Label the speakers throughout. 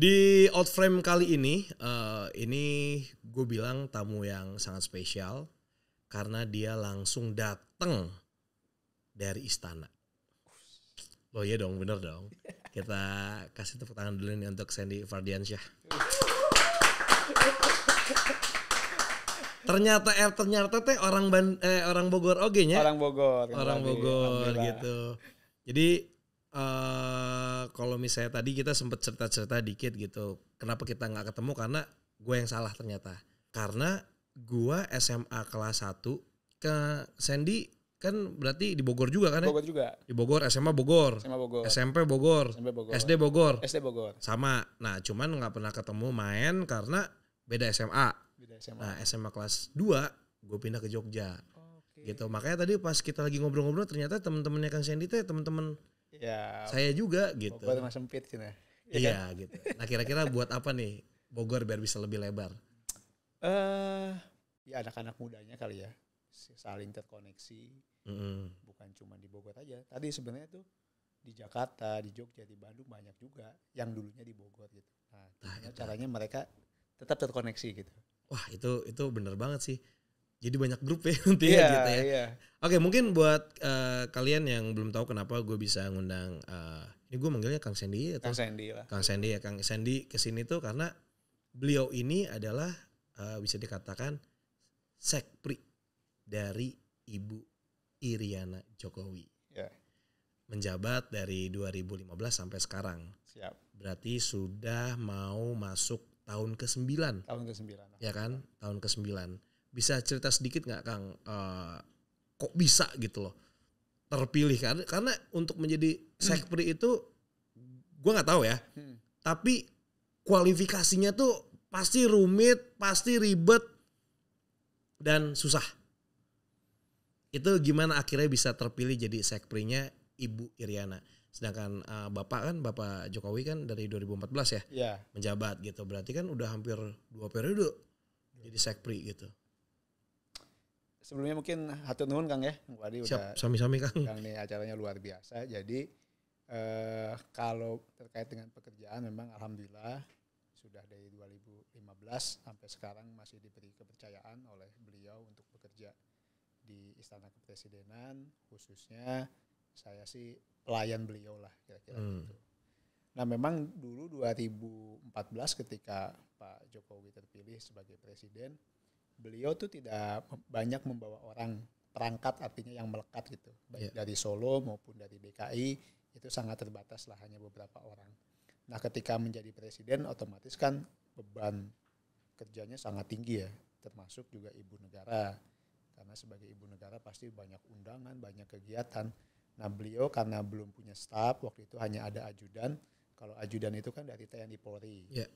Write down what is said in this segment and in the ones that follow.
Speaker 1: Di Frame kali ini, uh, ini gue bilang tamu yang sangat spesial karena dia langsung datang dari istana. Loh iya dong, bener dong. Kita kasih tepuk tangan dulu nih untuk Sandy Fardiansyah. Ternyata eh ternyata teh orang ban, eh, orang Bogor oke nya. Orang Bogor. Orang Bogor gitu. Jadi uh, kalau misalnya tadi kita sempat cerita-cerita dikit gitu. Kenapa kita nggak ketemu? Karena gue yang salah ternyata. Karena gue SMA kelas 1 ke Sandy kan berarti di Bogor juga kan ya? Bogor juga. Di Bogor, SMA Bogor. SMA Bogor. SMP Bogor. SMP Bogor. SD Bogor. SD Bogor. Sama. Nah, cuman nggak pernah ketemu main karena beda SMA. Beda SMA. Nah, SMA kelas 2 gue pindah ke Jogja. Oh, okay. Gitu. Makanya tadi pas kita lagi ngobrol-ngobrol ternyata teman-temannya Kang Sandy teh teman-teman ya saya juga gitu Bogor masih sempit ya iya kan? gitu nah kira-kira buat apa nih Bogor biar bisa lebih lebar
Speaker 2: eh uh, ya anak-anak mudanya kali ya saling terkoneksi mm. bukan cuma di Bogor aja tadi sebenarnya tuh di Jakarta di Jogja di Bandung banyak juga yang dulunya di Bogor gitu nah, nah caranya mereka tetap terkoneksi gitu
Speaker 1: wah itu itu bener banget sih jadi banyak grup ya nanti yeah, gitu ya. Yeah. Oke, mungkin buat uh, kalian yang belum tahu kenapa gue bisa ngundang uh, ini gue manggilnya Kang Sandy atau Kang Sandy lah. Kang Sandy ya, Kang Sandy kesini tuh karena beliau ini adalah uh, bisa dikatakan sekpri dari Ibu Iriana Jokowi. Yeah. Menjabat dari 2015 sampai sekarang. Siap. Berarti sudah mau masuk tahun ke-9. Tahun ke-9. Ya kan? Tahun ke-9 bisa cerita sedikit nggak Kang uh, kok bisa gitu loh terpilih karena karena untuk menjadi sekpri hmm. itu gue nggak tahu ya. Hmm. Tapi kualifikasinya tuh pasti rumit, pasti ribet dan susah. Itu gimana akhirnya bisa terpilih jadi sekprinya Ibu Iriana. Sedangkan uh, Bapak kan Bapak Jokowi kan dari 2014 ya, ya menjabat gitu. Berarti kan udah hampir dua periode jadi sekpri gitu
Speaker 2: sebelumnya mungkin hatur nuhun Kang ya. Wadi udah sami-sami Kang. Kang nih acaranya luar biasa. Jadi eh, kalau terkait dengan pekerjaan memang alhamdulillah sudah dari 2015 sampai sekarang masih diberi kepercayaan oleh beliau untuk bekerja di Istana Kepresidenan khususnya saya sih pelayan beliau lah kira-kira hmm. gitu. Nah memang dulu 2014 ketika Pak Jokowi terpilih sebagai presiden beliau tuh tidak banyak membawa orang perangkat artinya yang melekat gitu baik yeah. dari Solo maupun dari DKI itu sangat terbatas lah hanya beberapa orang. Nah ketika menjadi presiden otomatis kan beban kerjanya sangat tinggi ya termasuk juga ibu negara karena sebagai ibu negara pasti banyak undangan banyak kegiatan. Nah beliau karena belum punya staf waktu itu hanya ada ajudan kalau ajudan itu kan dari TNI Polri. Yeah.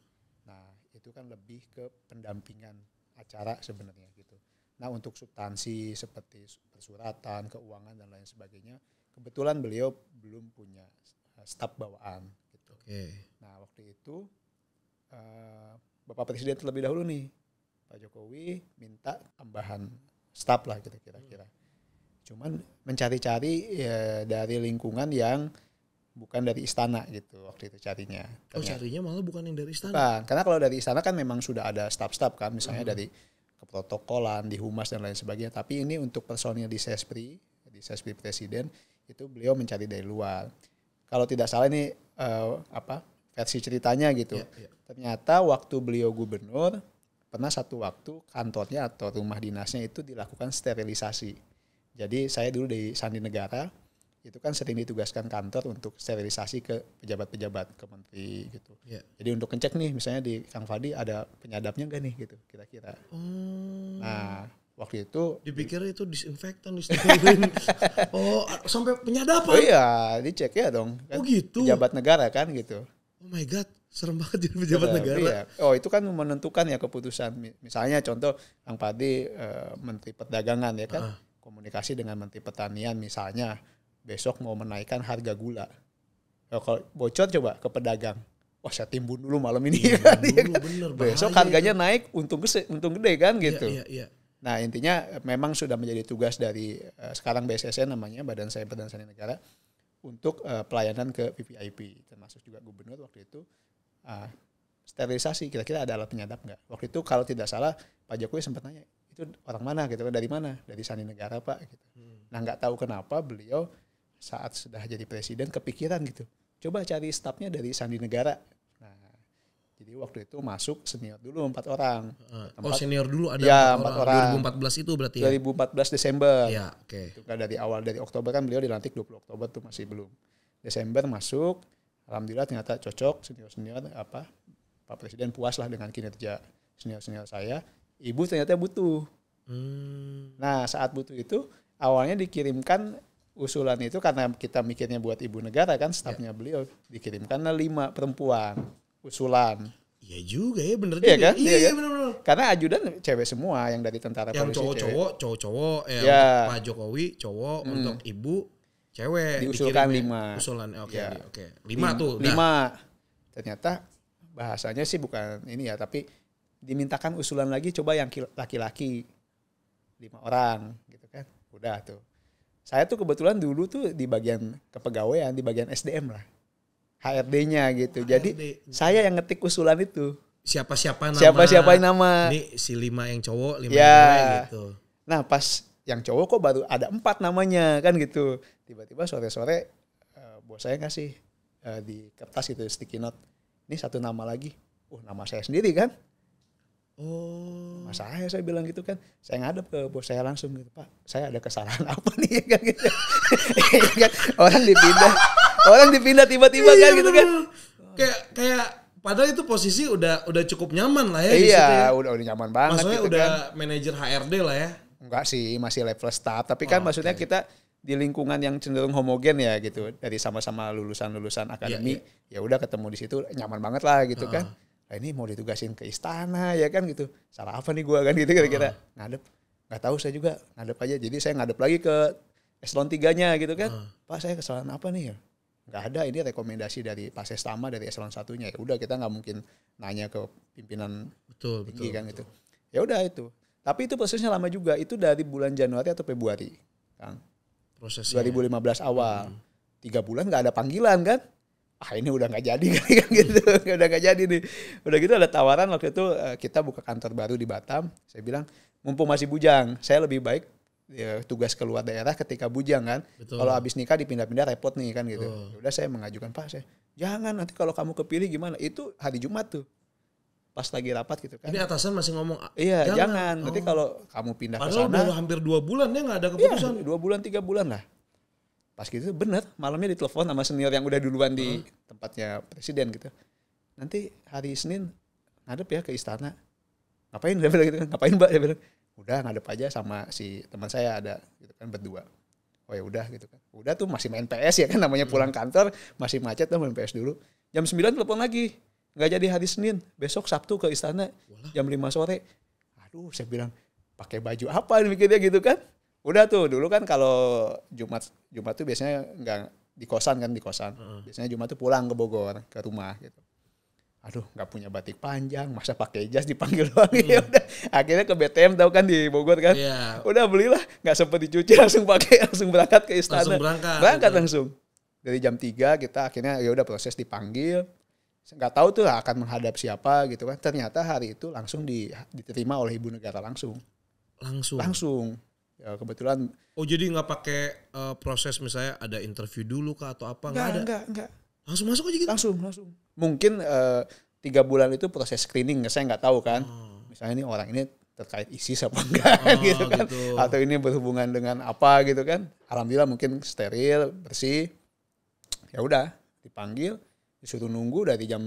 Speaker 2: Nah itu kan lebih ke pendampingan acara sebenarnya gitu. Nah untuk substansi seperti persuratan, keuangan dan lain sebagainya, kebetulan beliau belum punya staf bawaan. Gitu. Oke. Okay. Nah waktu itu uh, Bapak Presiden terlebih dahulu nih Pak Jokowi minta tambahan staf lah gitu kira-kira. Hmm. Cuman mencari-cari ya, dari lingkungan yang bukan dari istana gitu waktu itu carinya. Oh, Ternyata. Oh
Speaker 1: carinya malah bukan yang dari istana? Bukan,
Speaker 2: karena kalau dari istana kan memang sudah ada staff-staff kan, misalnya hmm. dari keprotokolan, di humas dan lain sebagainya. Tapi ini untuk personil di Sespri, di Sespri Presiden, itu beliau mencari dari luar. Kalau tidak salah ini uh, apa versi ceritanya gitu. Ya, ya. Ternyata waktu beliau gubernur, pernah satu waktu kantornya atau rumah dinasnya itu dilakukan sterilisasi. Jadi saya dulu di Sandi Negara, itu kan sering ditugaskan kantor untuk sterilisasi ke pejabat-pejabat ke menteri gitu. Yeah. Jadi untuk ngecek nih misalnya di Kang Fadi ada penyadapnya enggak nih gitu kira-kira. Hmm. Nah, waktu itu dipikir itu disinfektan disinfektan oh, sampai penyadapan. Oh iya, dicek ya dong. Oh kan oh gitu. Pejabat negara kan gitu.
Speaker 1: Oh my god, serem banget jadi pejabat iya, negara. Iya.
Speaker 2: Oh, itu kan menentukan ya keputusan. Misalnya contoh Kang Fadi eh, menteri perdagangan ya kan. Uh. Komunikasi dengan menteri pertanian misalnya besok mau menaikkan harga gula. Nah, kalau bocor coba ke pedagang. Wah saya timbun dulu malam ini. Ya, kan? dulu, bener, besok harganya naik untung gede, untung gede kan iya, gitu. Ya, ya, ya. Nah intinya memang sudah menjadi tugas dari uh, sekarang BSSN namanya Badan Saya Badan Sandi Negara untuk uh, pelayanan ke VVIP termasuk juga gubernur waktu itu uh, sterilisasi kira-kira ada alat penyadap nggak? Waktu itu kalau tidak salah Pak Jokowi sempat nanya itu orang mana gitu kan, dari mana dari Sandi Negara Pak. Gitu. Hmm. Nah nggak tahu kenapa beliau saat sudah jadi presiden kepikiran gitu. Coba cari stafnya dari Sandi Negara. Nah, jadi waktu itu masuk senior dulu empat orang.
Speaker 1: Ah, oh, Tempat, oh senior dulu ada ya, empat orang. 2014 itu berarti ya?
Speaker 2: 2014 Desember. Ya oke. Okay. Itu kan dari awal dari Oktober kan beliau dilantik 20 Oktober tuh masih belum. Desember masuk, alhamdulillah ternyata cocok senior senior apa Pak Presiden puas lah dengan kinerja senior senior saya. Ibu ternyata butuh. Hmm. Nah saat butuh itu awalnya dikirimkan usulan itu karena kita mikirnya buat ibu negara kan stafnya yeah. beliau dikirimkan lima perempuan usulan Iya juga ya bener iya juga. Kan? Iya, iya kan? bener bener. Karena ajudan cewek semua yang dari tentara yang polisi. Yang cowok-cowok,
Speaker 1: cowok-cowok
Speaker 2: ya, ya. Pak Jokowi cowok hmm. untuk ibu
Speaker 1: cewek diusulkan lima usulan oke okay, ya. oke okay. lima, lima tuh lima
Speaker 2: ternyata bahasanya sih bukan ini ya tapi dimintakan usulan lagi coba yang laki-laki lima orang gitu kan udah tuh saya tuh kebetulan dulu tuh di bagian kepegawaian, di bagian SDM lah. HRD-nya gitu. HRD. Jadi saya yang ngetik usulan itu.
Speaker 1: Siapa-siapa nama. Siapa-siapa nama. Ini si lima yang cowok, lima ya. yang gitu.
Speaker 2: Nah pas yang cowok kok baru ada empat namanya kan gitu. Tiba-tiba sore-sore uh, bos saya ngasih uh, di kertas itu sticky note. Ini satu nama lagi. Uh nama saya sendiri kan. Oh saya saya bilang gitu kan saya ngadep ke bos saya langsung gitu pak saya ada kesalahan apa nih iya kan gitu
Speaker 1: iya kan. orang dipindah orang dipindah tiba-tiba kan, iya, gitu kan kayak kayak padahal itu posisi udah udah cukup nyaman lah ya iya ya. udah
Speaker 2: udah nyaman banget maksudnya gitu udah kan. manajer HRD lah ya enggak sih masih level staff tapi kan oh, maksudnya kita di lingkungan yang cenderung homogen ya gitu dari sama-sama lulusan-lulusan iya, akademi yeah, yeah. ya udah ketemu di situ nyaman banget lah gitu uh. kan Eh, ini mau ditugasin ke istana ya kan gitu salah apa nih gue kan gitu kira-kira uh. ngadep nggak tahu saya juga ngadep aja jadi saya ngadep lagi ke eselon tiganya gitu kan uh. pak saya kesalahan apa nih ya nggak ada ini rekomendasi dari Pak Sestama dari eselon satunya ya udah kita nggak mungkin nanya ke pimpinan betul, tinggi betul, kan betul. gitu ya udah itu tapi itu prosesnya lama juga itu dari bulan Januari atau Februari Kang prosesnya 2015 awal hmm. tiga bulan nggak ada panggilan kan ah ini udah nggak jadi kan gitu udah nggak jadi nih udah gitu ada tawaran waktu itu eh, kita buka kantor baru di Batam saya bilang mumpung masih bujang saya lebih baik ya, tugas keluar daerah ketika bujang kan. Kalau habis nikah dipindah-pindah repot nih kan gitu. Oh. Udah saya mengajukan Pak saya, jangan nanti kalau kamu kepilih gimana? Itu hari Jumat tuh. Pas lagi rapat gitu kan. Ini
Speaker 1: atasan masih ngomong. Ah, iya, jangan. jangan. Nanti oh.
Speaker 2: kalau kamu pindah ke sana. Padahal hampir dua bulan ya nggak ada iya, keputusan. Iya, dua bulan tiga bulan lah pas gitu bener malamnya ditelepon sama senior yang udah duluan di hmm. tempatnya presiden gitu nanti hari Senin ngadep ya ke istana ngapain dia bilang gitu kan ngapain mbak dia bilang udah ngadep aja sama si teman saya ada gitu kan berdua oh ya udah gitu kan udah tuh masih main PS ya kan namanya pulang hmm. kantor masih macet tuh main PS dulu jam 9 telepon lagi nggak jadi hari Senin besok Sabtu ke istana jam 5 sore aduh saya bilang pakai baju apa mikirnya gitu kan udah tuh dulu kan kalau Jumat Jumat tuh biasanya nggak di kosan kan di kosan. Biasanya Jumat tuh pulang ke Bogor ke rumah gitu. Aduh nggak punya batik panjang masa pakai jas dipanggil doang hmm. ya iya. udah. Akhirnya ke BTM tau kan di Bogor kan. Yeah. Udah belilah nggak sempet dicuci langsung pakai langsung berangkat ke istana. Langsung berangkat. Berangkat gitu. langsung. Dari jam 3 kita akhirnya ya udah proses dipanggil nggak tahu tuh akan menghadap siapa gitu kan ternyata hari itu langsung diterima oleh ibu negara langsung
Speaker 1: langsung langsung ya kebetulan oh jadi nggak pakai uh, proses misalnya ada interview dulu kah atau apa nggak ada enggak, enggak. langsung masuk aja gitu langsung langsung
Speaker 2: mungkin uh, tiga bulan itu proses screening ya, saya nggak tahu kan oh. misalnya ini orang ini terkait isi apa enggak oh, gitu kan gitu. atau ini berhubungan dengan apa gitu kan alhamdulillah mungkin steril bersih ya udah dipanggil disuruh nunggu dari jam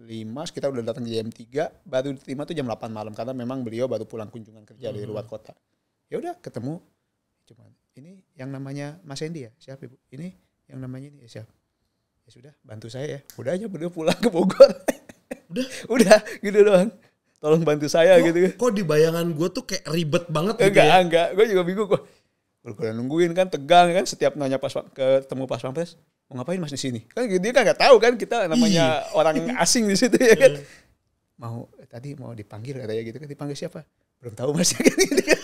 Speaker 2: lima kita udah datang jam tiga baru diterima tuh jam 8 malam karena memang beliau baru pulang kunjungan kerja hmm. dari luar kota ya udah ketemu cuman ini yang namanya Mas Endi ya siapa ibu ini yang namanya ini ya siap ya sudah bantu saya ya udah aja udah pulang ke Bogor udah udah gitu doang tolong bantu saya kok, gitu kok di bayangan gue tuh kayak ribet banget gitu enggak ya? enggak gue juga bingung gue nungguin kan tegang kan setiap nanya pas ketemu pas pampres mau ngapain mas di sini kan dia kan nggak tahu kan kita namanya Ih. Iya. orang asing di situ ya kan iya. mau tadi mau dipanggil katanya gitu kan dipanggil siapa belum tahu mas gitu, kan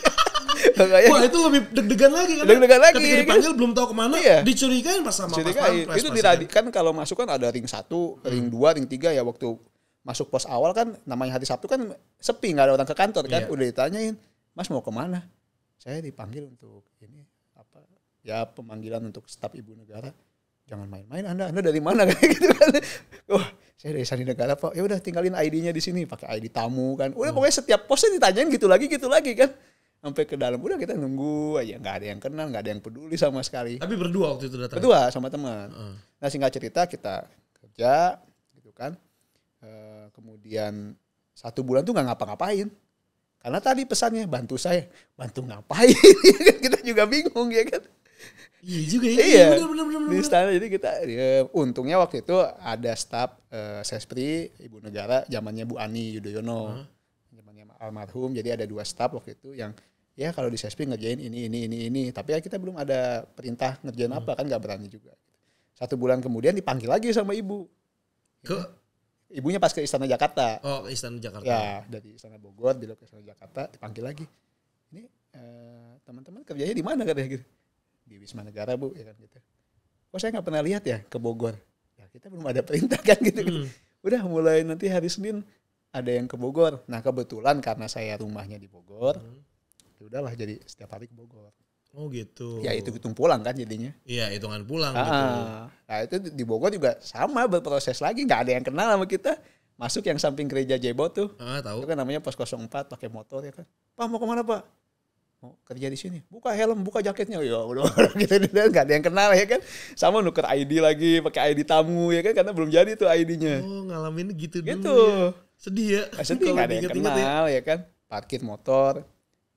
Speaker 2: Makanya, Wah itu
Speaker 1: lebih deg-degan lagi kan? Deg-degan lagi. Ketika gitu. dipanggil kan? belum tahu kemana, iya. dicurigain pas sama Curigain. pas iya. Itu diradikan
Speaker 2: kalau masuk kan ada ring satu, hmm. ring dua, ring tiga ya waktu masuk pos awal kan namanya hari Sabtu kan sepi nggak ada orang ke kantor kan yeah. udah ditanyain Mas mau kemana saya dipanggil untuk ini apa ya pemanggilan untuk staf ibu negara jangan main-main Anda Anda dari mana kayak gitu kan oh saya dari sana Negara Pak ya udah tinggalin ID-nya di sini pakai ID tamu kan udah hmm. pokoknya setiap posnya ditanyain gitu lagi gitu lagi kan sampai ke dalam udah kita nunggu aja nggak ada yang kenal nggak ada yang peduli sama sekali tapi berdua waktu itu datang berdua sama teman uh. nah singkat cerita kita kerja gitu kan uh, kemudian satu bulan tuh nggak ngapa-ngapain karena tadi pesannya bantu saya bantu ngapain kita juga bingung ya kan Iya juga ya. Iya. iya bener, bener, bener, di istana jadi kita ya, untungnya waktu itu ada staf uh, Sespri Ibu Negara zamannya Bu Ani Yudhoyono. Zamannya uh almarhum jadi ada dua staf waktu itu yang ya kalau di Sespi ngerjain ini ini ini ini tapi ya kita belum ada perintah ngerjain hmm. apa kan nggak berani juga satu bulan kemudian dipanggil lagi sama ibu ke ibunya pas ke Istana Jakarta
Speaker 1: oh ke Istana Jakarta ya dari Istana Bogor di ke Istana Jakarta
Speaker 2: dipanggil lagi ini eh, teman-teman kerjanya di mana katanya gitu di Wisma Negara bu ya kan gitu oh saya nggak pernah lihat ya ke Bogor ya kita belum ada perintah kan gitu hmm. udah mulai nanti hari Senin ada yang ke Bogor nah kebetulan karena saya rumahnya di Bogor hmm udahlah jadi setiap hari ke Bogor
Speaker 1: oh gitu ya itu
Speaker 2: hitung pulang kan jadinya iya hitungan pulang ah, gitu ah. nah itu di Bogor juga sama berproses lagi nggak ada yang kenal sama kita masuk yang samping gereja Jebo tuh ah, tahu itu kan namanya pos 04 pakai motor ya kan pak mau kemana pak mau oh, kerja di sini buka helm buka jaketnya oh, ya udah gitu, gitu. gak ada yang kenal ya kan sama nuker ID lagi pakai ID tamu ya kan karena belum jadi tuh ID-nya oh
Speaker 1: ngalamin gitu, gitu. dulu ya. sedih ya nah, sedih nggak ada yang ya. kenal ya.
Speaker 2: ya kan parkir motor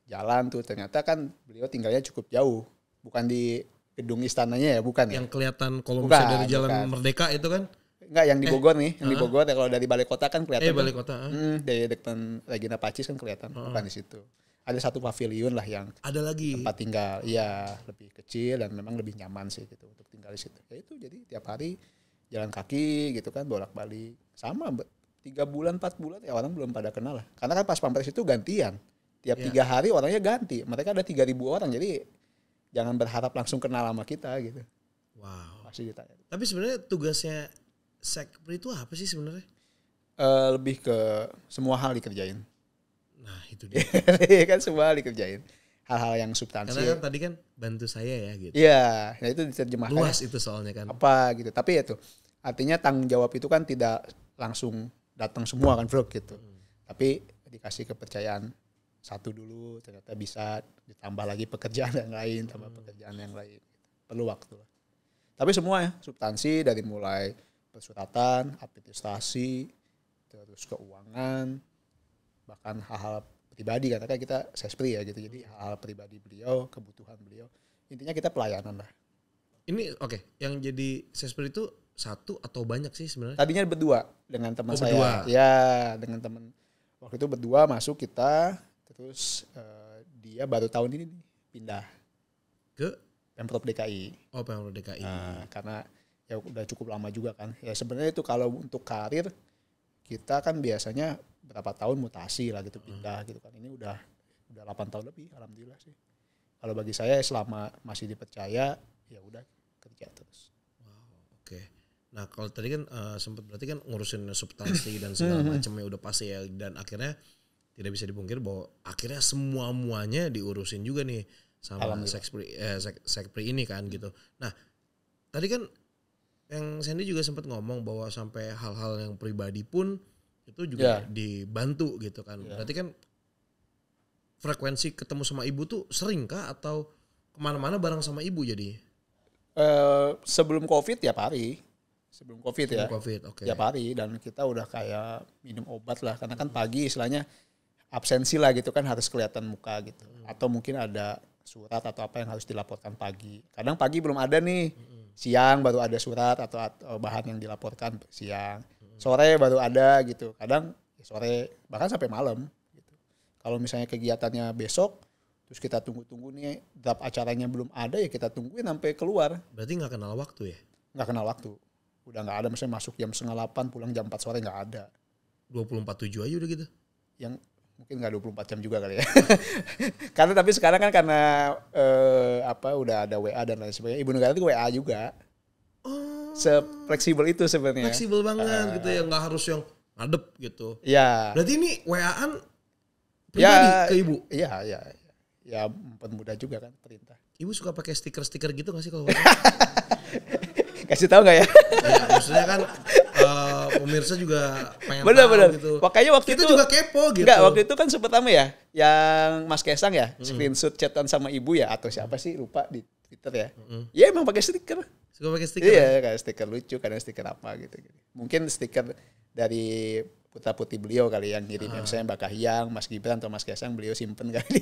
Speaker 2: jalan tuh ternyata kan beliau tinggalnya cukup jauh bukan di gedung istananya ya bukan ya? yang ya? kelihatan kalau bukan, dari jalan bukan. merdeka itu kan
Speaker 1: Enggak yang di eh, Bogor nih, yang uh, di eh. Bogor
Speaker 2: ya kalau dari balai kota kan kelihatan. Eh balai kota. Uh. Hmm, dari depan Regina Pacis kan kelihatan uh. bukan di situ. Ada satu pavilion lah yang ada lagi tempat tinggal. ya lebih kecil dan memang lebih nyaman sih gitu untuk tinggal di situ. Ya itu jadi tiap hari jalan kaki gitu kan bolak-balik. Sama tiga bulan empat bulan ya orang belum pada kenal lah karena kan pas pampres itu gantian tiap yeah. tiga hari orangnya ganti mereka ada tiga ribu orang jadi jangan berharap langsung kenal sama kita gitu wow pasti ditanya
Speaker 1: tapi sebenarnya tugasnya sekber itu apa sih sebenarnya
Speaker 2: uh, lebih ke semua hal dikerjain nah itu dia
Speaker 1: Iya kan semua hal dikerjain
Speaker 2: hal-hal yang substansi. Karena kan
Speaker 1: tadi kan bantu saya ya gitu. Iya,
Speaker 2: nah itu diterjemahkan. Luas itu soalnya kan. Apa gitu. Tapi ya itu artinya tanggung jawab itu kan tidak langsung datang semua kan bro gitu. Hmm. Tapi dikasih kepercayaan satu dulu ternyata bisa ditambah lagi pekerjaan yang lain tambah hmm. pekerjaan yang lain perlu waktu tapi semua ya substansi dari mulai persuratan administrasi terus keuangan bahkan hal-hal pribadi katakan kita sespri ya gitu jadi hmm. hal-hal pribadi beliau kebutuhan beliau intinya kita pelayanan lah ini oke okay. yang jadi sespri itu satu atau banyak sih sebenarnya tadinya berdua dengan teman oh, saya berdua. ya dengan teman waktu itu berdua masuk kita Terus uh, dia baru tahun ini nih, pindah ke Pemprov DKI. Oh, Pemprov DKI. Uh, nah, karena ya udah cukup lama juga kan. Ya sebenarnya itu kalau untuk karir kita kan biasanya berapa tahun mutasi lah gitu pindah hmm. gitu kan. Ini udah udah delapan tahun lebih alhamdulillah sih. Kalau bagi saya selama masih dipercaya ya udah kerja terus. Wow,
Speaker 1: oke. Okay. Nah, kalau tadi kan uh, eh, sempat berarti kan ngurusin substansi dan segala macamnya udah pasti ya dan akhirnya tidak bisa dipungkir bahwa akhirnya semua muanya diurusin juga nih sama sekpri eh, sek, sekpri ini kan gitu. Nah tadi kan yang Sandy juga sempat ngomong bahwa sampai hal-hal yang pribadi pun itu juga yeah. dibantu gitu kan. Yeah. Berarti kan frekuensi ketemu sama ibu tuh sering kah atau kemana-mana bareng sama ibu jadi? Uh, sebelum covid
Speaker 2: ya pari.
Speaker 1: sebelum covid sebelum ya covid oke okay. Ya
Speaker 2: pari dan kita udah kayak minum obat lah karena kan pagi istilahnya absensi lah gitu kan harus kelihatan muka gitu. Atau mungkin ada surat atau apa yang harus dilaporkan pagi. Kadang pagi belum ada nih, siang baru ada surat atau, bahan yang dilaporkan siang. Sore baru ada gitu. Kadang ya sore bahkan sampai malam. Gitu. Kalau misalnya kegiatannya besok, terus kita tunggu-tunggu nih draft acaranya belum ada ya kita tungguin sampai keluar. Berarti nggak kenal waktu ya? Nggak kenal waktu. Udah nggak ada misalnya masuk jam setengah delapan pulang jam empat sore nggak ada. dua puluh
Speaker 1: empat tujuh aja udah gitu?
Speaker 2: Yang mungkin nggak 24 jam juga kali ya. karena tapi sekarang kan karena uh, apa udah ada WA dan lain sebagainya. Ibu negara itu WA juga. Oh. se fleksibel itu sebenarnya. Fleksibel
Speaker 1: banget uh, gitu ya, nggak harus yang ngadep gitu. Iya. Berarti ini WA-an ya, pribadi ya, ke ibu. Iya,
Speaker 2: iya, iya. Ya empat muda juga kan perintah.
Speaker 1: Ibu suka pakai stiker-stiker gitu gak sih kalau Kasih tahu nggak ya? ya? Maksudnya kan
Speaker 2: pemirsa juga pengen bener, tahu bener. gitu. Makanya waktu kita itu juga kepo gitu. Enggak, waktu itu kan pertama ya yang Mas Kesang ya mm. screenshot chatan sama ibu ya atau siapa sih lupa di Twitter ya. Mm. Ya emang pakai stiker.
Speaker 1: Suka pakai stiker. Iya, kan?
Speaker 2: kayak stiker lucu, kadang stiker apa gitu, gitu. Mungkin stiker dari putra putih beliau kali ya, yang ngirim ah. misalnya Mbak Kahiyang, Mas Gibran atau Mas Kaisang beliau simpen kali di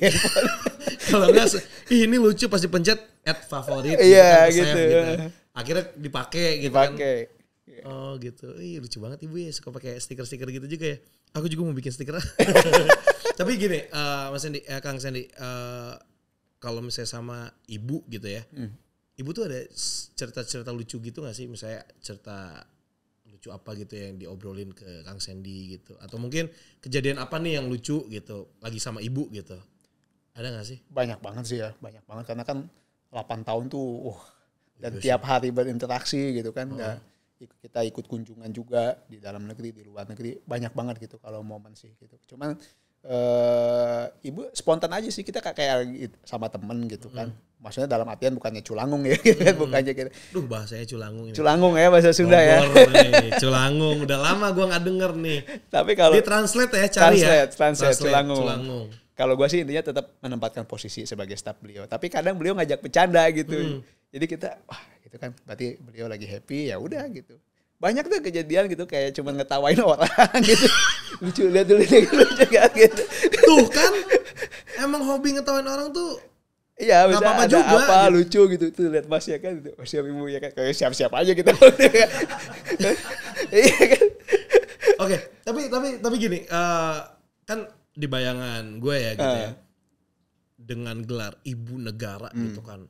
Speaker 1: Kalau enggak ini lucu pasti pencet add favorit. Iya gitu. Kan, gitu. gitu. Akhirnya dipakai gitu dipake. kan Oh gitu. Ih lucu banget ibu ya suka pakai stiker-stiker gitu juga ya. Aku juga mau bikin stiker. Tapi gini, uh, Mas Sandy, uh, Kang Sandy, uh, kalau misalnya sama ibu gitu ya, hmm. ibu tuh ada cerita-cerita lucu gitu gak sih? Misalnya cerita lucu apa gitu yang diobrolin ke Kang Sandy gitu, atau mungkin kejadian apa nih yang lucu gitu lagi sama ibu gitu? Ada gak sih? Banyak banget sih ya, banyak banget karena kan 8 tahun tuh, uh, dan iya tiap
Speaker 2: hari berinteraksi gitu kan. Oh. Gak, kita ikut kunjungan juga di dalam negeri di luar negeri banyak banget gitu kalau momen sih gitu cuman uh, ibu spontan aja sih kita kayak gitu, sama temen gitu kan mm. Maksudnya dalam artian bukannya culangung ya, gitu kan. hmm. bukannya gitu.
Speaker 1: Duh bahasanya culangung ini. Culangung ya bahasa Sunda ya. Nih, culangung, udah lama gua nggak denger nih.
Speaker 2: Tapi kalau di translate ya cari ya. translate, ya. Translate, translate culangung. culangung. Kalau gue sih intinya tetap menempatkan posisi sebagai staff beliau. Tapi kadang beliau ngajak bercanda gitu. Hmm. Jadi kita, wah itu kan berarti beliau lagi happy ya udah gitu banyak tuh kejadian gitu kayak cuma ngetawain orang gitu lucu lihat dulu lucu kan, gitu tuh
Speaker 1: kan emang hobi ngetawain orang tuh Iya, bisa apa, -apa ada juga, apa gitu.
Speaker 2: lucu gitu tuh lihat Mas ya kan, gitu. Mas siap ibu ya
Speaker 1: kan, kayak siap-siap aja gitu Iya kan. Oke, tapi tapi tapi gini, uh, kan di bayangan gue ya gitu uh. ya, dengan gelar ibu negara hmm. gitu kan,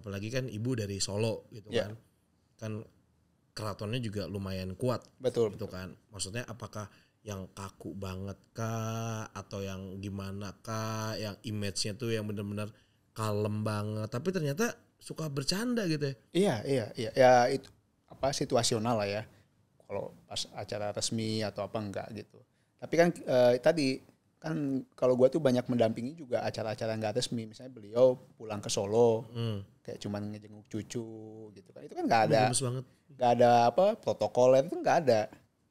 Speaker 1: apalagi kan ibu dari Solo gitu yeah. kan kan keratonnya juga lumayan kuat betul gitu betul. kan maksudnya apakah yang kaku banget kah atau yang gimana kah yang image-nya tuh yang benar-benar kalem banget tapi ternyata suka bercanda gitu ya iya iya
Speaker 2: iya ya itu apa situasional lah ya kalau pas acara resmi atau apa enggak gitu tapi kan e, tadi kan kalau gua tuh banyak mendampingi juga acara-acara enggak resmi misalnya beliau pulang ke Solo hmm kayak cuman ngejenguk cucu gitu kan itu kan nggak ada nggak ada apa protokolnya itu nggak ada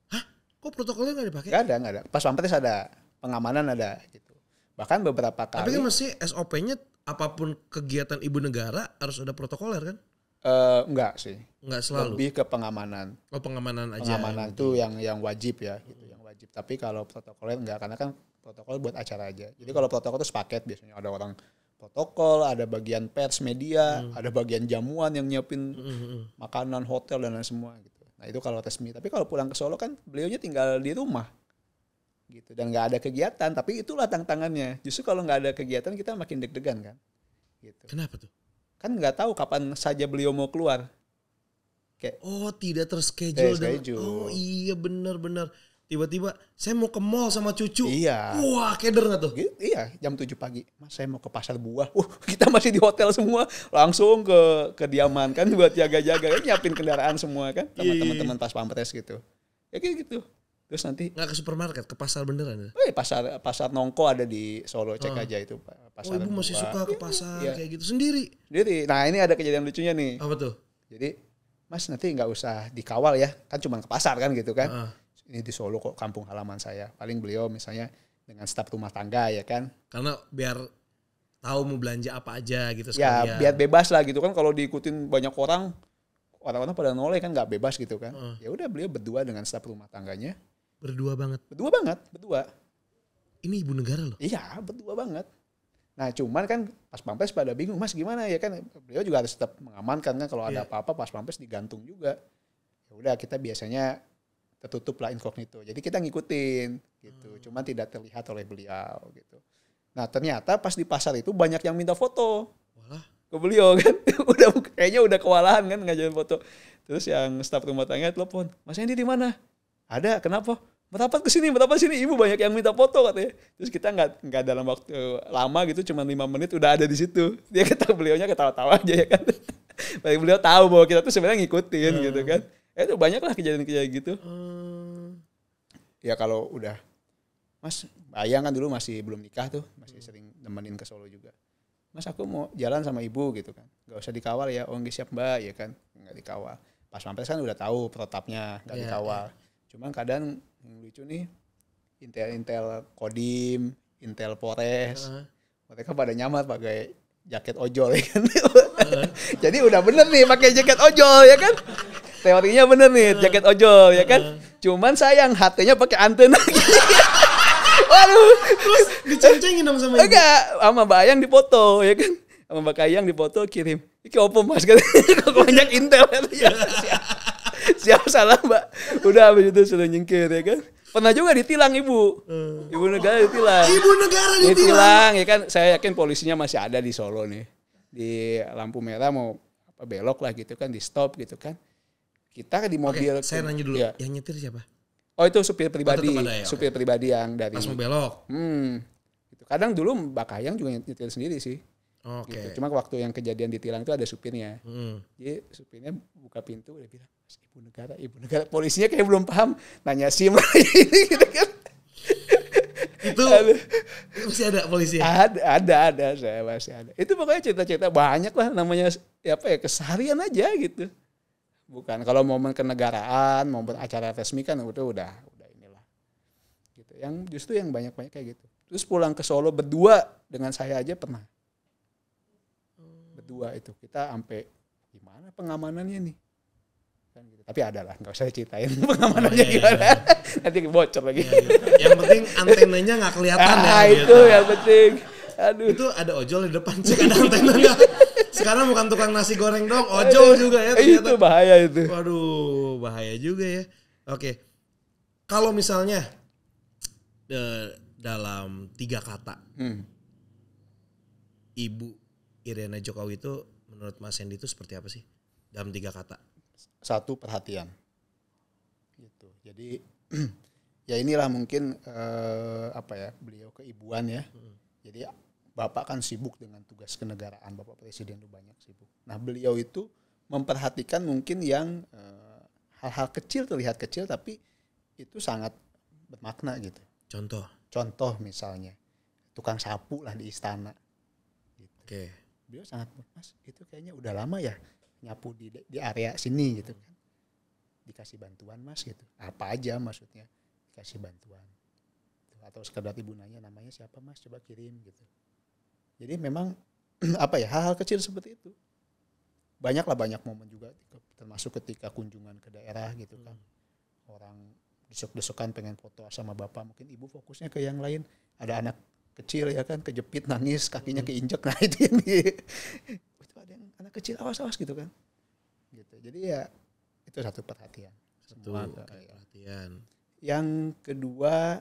Speaker 1: hah kok protokolnya nggak dipakai
Speaker 2: nggak ada nggak ada pas pampres ada pengamanan ada gitu bahkan beberapa kali tapi kan masih
Speaker 1: SOP-nya apapun kegiatan ibu negara harus ada protokoler kan Uh, eh, enggak
Speaker 2: sih. Enggak selalu. Lebih ke pengamanan. Oh, pengamanan aja. Pengamanan itu yang yang wajib ya, gitu, yang wajib. Tapi kalau protokolnya enggak karena kan protokol buat acara aja. Jadi kalau protokol itu sepaket biasanya ada orang protokol, ada bagian pers media, hmm. ada bagian jamuan yang nyiapin hmm, hmm, hmm. makanan, hotel dan lain semua gitu. Nah itu kalau resmi. Tapi kalau pulang ke Solo kan beliaunya tinggal di rumah gitu dan nggak ada kegiatan. Tapi itulah tantangannya. Justru kalau nggak ada kegiatan kita makin deg-degan kan.
Speaker 1: Gitu. Kenapa tuh?
Speaker 2: Kan nggak tahu kapan saja beliau mau keluar.
Speaker 1: Kayak, oh tidak terschedule. Eh, dengan, oh iya benar-benar tiba-tiba saya mau ke mall sama cucu. Iya. Wah, keder gak tuh? Gitu, iya, jam 7 pagi. Mas, saya
Speaker 2: mau ke pasar buah. Uh, kita masih di hotel semua. Langsung ke kediaman kan buat jaga-jaga. Ya, nyiapin kendaraan semua kan. Iya. teman-teman pas pampres gitu. Ya
Speaker 1: kayak gitu. Terus nanti Gak ke supermarket, ke pasar beneran ya?
Speaker 2: Eh, pasar pasar Nongko ada di Solo, cek oh. aja itu pasar. Oh, ibu masih buah. suka ke pasar iya. kayak gitu sendiri. Sendiri. Nah, ini ada kejadian lucunya nih. Apa tuh? Jadi, Mas nanti gak usah dikawal ya, kan cuma ke pasar kan gitu kan. Uh ini di Solo kok kampung halaman saya. Paling beliau misalnya dengan staf rumah tangga ya kan.
Speaker 1: Karena biar tahu mau belanja apa aja gitu ya, sekalian. Ya biar bebas
Speaker 2: lah gitu kan kalau diikutin banyak orang orang-orang pada noleh kan nggak bebas gitu kan. Uh. Ya udah beliau berdua dengan staf rumah tangganya. Berdua banget. Berdua banget, berdua. Ini ibu negara loh. Iya, berdua banget. Nah cuman kan pas pampres pada bingung mas gimana ya kan beliau juga harus tetap mengamankan kan kalau ada iya. apa-apa pas pampres digantung juga. Ya udah kita biasanya tertutup lah inkognito. Jadi kita ngikutin gitu, hmm. cuman tidak terlihat oleh beliau gitu. Nah ternyata pas di pasar itu banyak yang minta foto Walah. ke beliau kan, udah kayaknya udah kewalahan kan ngajarin foto. Terus yang staf rumah tangga telepon, Mas ini di mana? Ada, kenapa? Merapat ke sini, merapat sini. Ibu banyak yang minta foto katanya. Terus kita nggak nggak dalam waktu lama gitu, cuma lima menit udah ada di situ. Dia kata beliaunya ketawa-tawa aja ya kan. beliau tahu bahwa kita tuh sebenarnya ngikutin hmm. gitu kan eh itu banyak lah kejadian-kejadian gitu hmm. ya kalau udah mas bayang kan dulu masih belum nikah tuh masih hmm. sering nemenin ke Solo juga mas aku mau jalan sama ibu gitu kan Gak usah dikawal ya oh siap mbak ya kan nggak dikawal pas sampai kan udah tahu protapnya gak yeah, dikawal yeah. cuman kadang yang lucu nih intel intel kodim intel pores uh -huh. mereka pada nyamar pakai jaket ojol ya kan uh -huh. jadi udah bener nih pakai jaket ojol ya kan teorinya bener nih jaket ojol ya kan cuman sayang hatenya pakai antena waduh terus dicencengin dong sama enggak sama bayang dipoto ya kan sama Mbak Kayang dipoto kirim iki opo mas katanya kok banyak intel ya siap salah mbak udah abis itu sudah nyingkir ya kan pernah juga ditilang ibu eh. ibu negara ditilang ibu negara ditilang. ditilang ya kan saya yakin polisinya masih ada di Solo nih di lampu merah mau belok lah gitu kan di stop gitu kan kita di mobil. Oke, saya nanya dulu, ya.
Speaker 1: yang nyetir siapa?
Speaker 2: Oh itu supir pribadi, oh, ya, supir pribadi yang dari. Pas mau belok. Hmm, gitu. kadang dulu Mbak Kayang juga nyetir sendiri sih. Gitu. Oke. Okay. Gitu. Cuma waktu yang kejadian di Tilang itu ada supirnya. Hmm. Jadi supirnya buka pintu udah bilang, ibu negara, ibu negara. Polisinya kayak belum paham, nanya SIM ini gitu kan. itu masih ada polisi ya? ada ada ada saya masih ada itu pokoknya cerita-cerita banyak lah namanya ya apa ya keseharian aja gitu bukan kalau momen kenegaraan momen acara resmi kan itu udah udah inilah gitu yang justru yang banyak banyak kayak gitu terus pulang ke Solo berdua dengan saya aja pernah berdua itu kita sampai gimana pengamanannya nih kan gitu. Tapi ada lah, nggak usah ceritain pengamanannya oh, iya, gimana. Iya. iya. Nanti bocor lagi. Iya, iya.
Speaker 1: Yang penting antenanya nggak kelihatan ya, ah, ya. itu gitu. yang penting. Aduh. Itu ada ojol di depan cek ada antena sekarang bukan tukang nasi goreng dong, ojo juga ya ternyata. Itu bahaya itu. Waduh, bahaya juga ya. Oke. Kalau misalnya de, eh, dalam tiga kata. Hmm. Ibu Irena Jokowi itu menurut Mas Hendy itu seperti apa sih? Dalam tiga kata. Satu perhatian.
Speaker 2: Gitu. Jadi ya inilah mungkin eh, apa ya beliau keibuan ya. Hmm. Jadi Bapak kan sibuk dengan tugas kenegaraan, Bapak Presiden itu banyak sibuk. Nah beliau itu memperhatikan mungkin yang eh, hal-hal e, kecil terlihat kecil tapi itu sangat bermakna gitu. Contoh? Contoh misalnya tukang sapu lah di istana. Gitu. Oke. Okay. Beliau sangat mas itu kayaknya udah lama ya nyapu di di area sini gitu kan. Dikasih bantuan mas gitu. Apa aja maksudnya dikasih bantuan atau sekedar ibu nanya namanya siapa mas coba kirim gitu jadi memang apa ya hal-hal kecil seperti itu. Banyaklah banyak momen juga termasuk ketika kunjungan ke daerah gitu kan. Hmm. Orang besok desekan pengen foto sama bapak, mungkin ibu fokusnya ke yang lain. Ada anak kecil ya kan kejepit nangis kakinya hmm. keinjek nah itu yang di, itu ada yang anak kecil awas-awas gitu kan. Gitu. Jadi ya itu satu perhatian. Satu perhatian. Yang kedua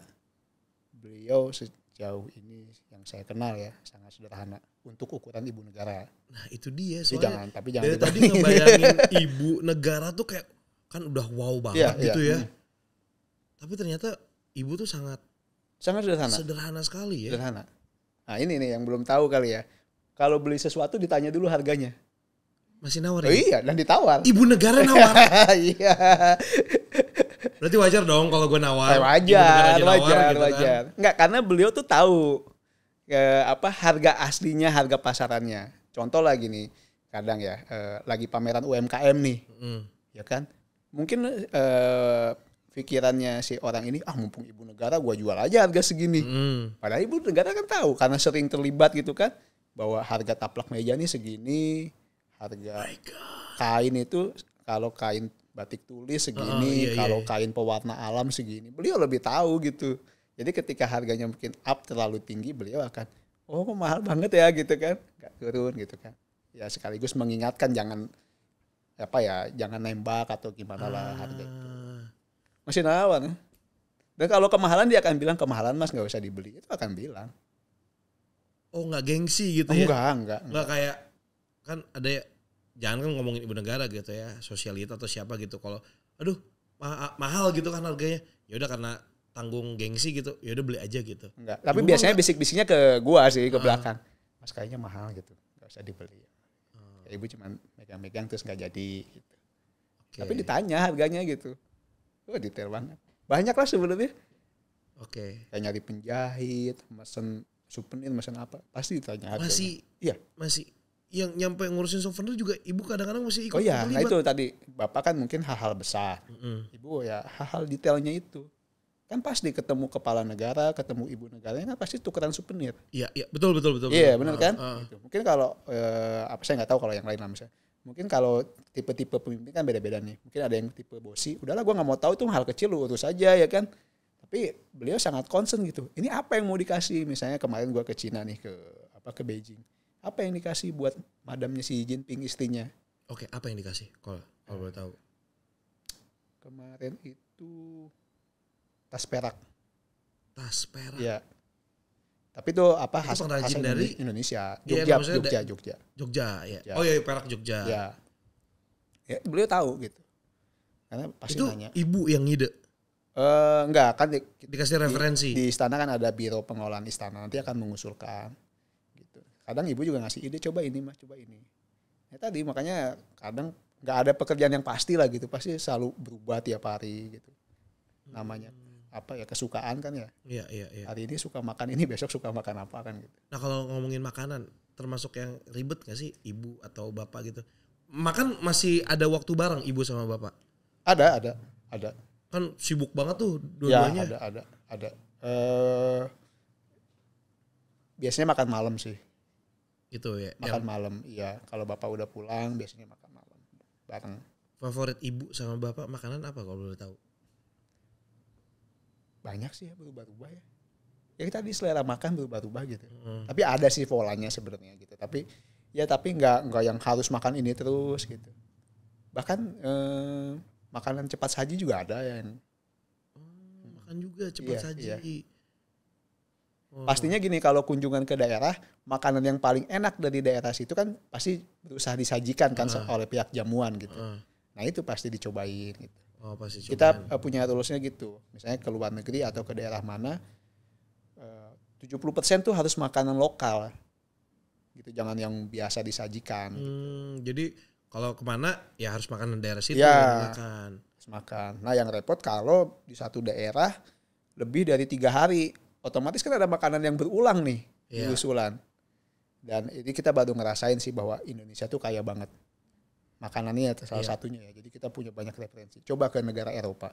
Speaker 2: beliau sejauh ini yang saya kenal ya sangat sederhana
Speaker 1: untuk ukuran ibu negara. Nah itu dia soalnya. Jadi jangan tapi jangan. Dari tadi ngebayangin ibu negara tuh kayak kan udah wow banget yeah, iya. gitu yeah. ya. Hmm. Tapi ternyata ibu tuh sangat sangat sederhana. Sederhana sekali ya. Sederhana. Nah ini nih yang belum tahu kali
Speaker 2: ya. Kalau beli sesuatu ditanya dulu harganya. Masih nawar ya? Oh iya, dan ditawar. Ibu negara nawar. iya.
Speaker 1: Berarti wajar dong kalau gue eh, nawar. Wajar, gitu kan. wajar, wajar. Gitu wajar. Kan?
Speaker 2: Enggak, karena beliau tuh tahu e, apa harga aslinya, harga pasarannya. Contoh lagi nih, kadang ya e, lagi pameran UMKM nih, mm. ya kan? Mungkin e, pikirannya si orang ini, ah mumpung ibu negara gue jual aja harga segini. Mm. Padahal ibu negara kan tahu, karena sering terlibat gitu kan, bahwa harga taplak meja nih segini, harga oh kain itu kalau kain batik tulis segini, uh, iya, kalau kain pewarna alam segini. Beliau lebih tahu gitu. Jadi ketika harganya mungkin up terlalu tinggi, beliau akan oh mahal banget ya gitu kan, nggak turun gitu kan. Ya sekaligus mengingatkan jangan apa ya, jangan nembak atau gimana lah ah. harga itu. Masih nawan. Dan kalau kemahalan dia akan bilang kemahalan mas nggak usah dibeli, itu akan bilang. Oh nggak gengsi gitu oh, ya? Enggak, enggak, enggak. Enggak
Speaker 1: kayak kan ada ya jangan kan ngomongin ibu negara gitu ya sosialita atau siapa gitu kalau aduh ma mahal gitu kan harganya ya udah karena tanggung gengsi gitu ya udah beli aja gitu enggak tapi Ibu biasanya bisik-bisiknya ke gua sih ke uh. belakang
Speaker 2: mas kayaknya mahal gitu gak usah dibeli uh. ya, ibu cuman megang-megang terus nggak jadi gitu. okay. tapi ditanya harganya gitu oh detail banget banyak lah sebenarnya oke okay. kayak nyari penjahit mesen souvenir mesen apa pasti ditanya harganya. masih
Speaker 1: iya masih yang nyampe ngurusin souvenir juga ibu kadang-kadang masih ikut Oh iya, terlibat. nah itu
Speaker 2: tadi bapak kan mungkin hal-hal besar, mm
Speaker 1: -hmm. ibu ya
Speaker 2: hal-hal detailnya itu kan pasti ketemu kepala negara, ketemu ibu negaranya kan pasti tukeran souvenir.
Speaker 1: Iya, iya betul betul betul. Iya benar kan? Uh. uh.
Speaker 2: Mungkin kalau eh, apa saya nggak tahu kalau yang lain lah misalnya. Mungkin kalau tipe-tipe pemimpin kan beda-beda nih. Mungkin ada yang tipe bosi, udahlah gue nggak mau tahu itu hal kecil lu urus aja ya kan. Tapi beliau sangat concern gitu. Ini apa yang mau dikasih? Misalnya kemarin gue ke Cina nih ke apa ke Beijing apa yang dikasih buat madamnya si Jinping istrinya? Oke, apa yang dikasih? Kalau kalau boleh tahu. Kemarin itu tas perak. Tas perak. Ya. Tapi itu apa khas, dari Indonesia, iya, Jogja, ya, Jogja, Jogja. Jogja, ya. Oh iya, iya, perak Jogja. Iya. Ya, beliau tahu gitu. Karena pasti itu nanya.
Speaker 1: ibu yang ngide. Eh enggak, kan di,
Speaker 2: dikasih referensi. Di, di istana kan ada biro pengolahan istana, nanti akan mengusulkan kadang ibu juga ngasih ide coba ini mah coba ini ya tadi makanya kadang nggak ada pekerjaan yang pasti lah gitu pasti selalu berubah tiap hari gitu namanya hmm. apa ya kesukaan kan ya iya, iya, iya. hari ini suka makan ini besok suka makan apa kan gitu
Speaker 1: nah kalau ngomongin makanan termasuk yang ribet gak sih ibu atau bapak gitu makan masih ada waktu bareng ibu sama bapak ada ada ada kan sibuk banget tuh dua-duanya ya, ada ada
Speaker 2: ada uh, biasanya makan malam sih itu ya. Makan yang... malam, iya. Kalau bapak udah pulang biasanya makan malam bareng.
Speaker 1: Favorit ibu sama bapak makanan apa kalau boleh tahu? Banyak
Speaker 2: sih ya berubah-ubah ya. Ya di selera makan berubah-ubah gitu. Hmm. Tapi
Speaker 1: ada sih polanya
Speaker 2: sebenarnya gitu. Tapi ya tapi nggak nggak yang harus makan ini terus gitu. Bahkan eh, makanan cepat saji juga ada yang
Speaker 1: oh, makan juga cepat iya, saji. Iya. Hmm. Pastinya
Speaker 2: gini kalau kunjungan ke daerah, makanan yang paling enak dari daerah situ kan pasti berusaha disajikan kan uh. oleh pihak jamuan gitu. Uh. Nah, itu pasti dicobain gitu.
Speaker 1: Oh, pasti Kita
Speaker 2: uh, punya rulesnya gitu. Misalnya ke luar negeri atau ke daerah mana
Speaker 1: eh,
Speaker 2: uh, 70% tuh harus makanan lokal. Gitu, jangan yang biasa disajikan.
Speaker 1: Hmm, gitu. jadi kalau kemana ya harus makanan daerah situ iya. ya,
Speaker 2: makan. Nah, yang repot kalau di satu daerah lebih dari tiga hari otomatis kan ada makanan yang berulang nih yeah. di iya. usulan. Dan ini kita baru ngerasain sih bahwa Indonesia tuh kaya banget makanannya salah yeah. satunya ya. Jadi kita punya banyak referensi. Coba ke negara Eropa.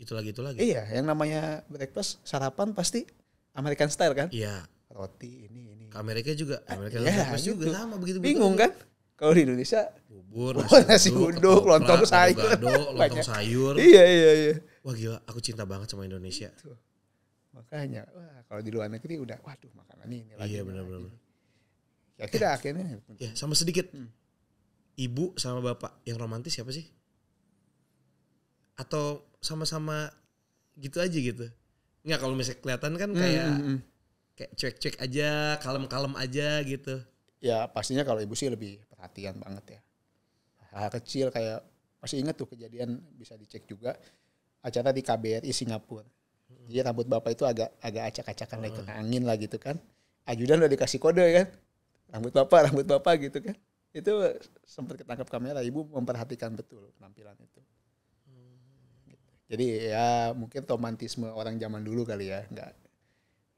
Speaker 2: Itu lagi itu lagi. Iya, yang namanya breakfast sarapan pasti American style kan? Iya. Roti ini ini. Ke Amerika juga, ah, Amerika iya, breakfast gitu. juga sama begitu. Bingung kan? Kalau di Indonesia bubur, nasi, nasi uduk, lontong sayur, gado, lontong sayur. Iya iya iya.
Speaker 1: Wah gila, aku cinta banget sama Indonesia. Itu
Speaker 2: makanya wah kalau di luar negeri udah waduh makanan ini iya, lagi iya benar benar
Speaker 1: ya kita eh, akhirnya ya, ya sama sedikit hmm. ibu sama bapak yang romantis siapa sih atau sama-sama gitu aja gitu nggak kalau misalnya kelihatan kan hmm, kayak hmm, hmm, hmm. kayak cuek-cuek aja kalem-kalem aja gitu
Speaker 2: ya pastinya kalau ibu sih lebih perhatian banget ya hal kecil kayak masih inget tuh kejadian bisa dicek juga acara di KBRI Singapura jadi rambut bapak itu agak agak acak-acakan hmm. naik angin lah gitu kan. Ajudan udah dikasih kode kan. Rambut bapak, rambut bapak gitu kan. Itu sempat ketangkap kamera, ibu memperhatikan betul penampilan itu. Hmm. Jadi ya mungkin romantisme orang zaman dulu kali ya, enggak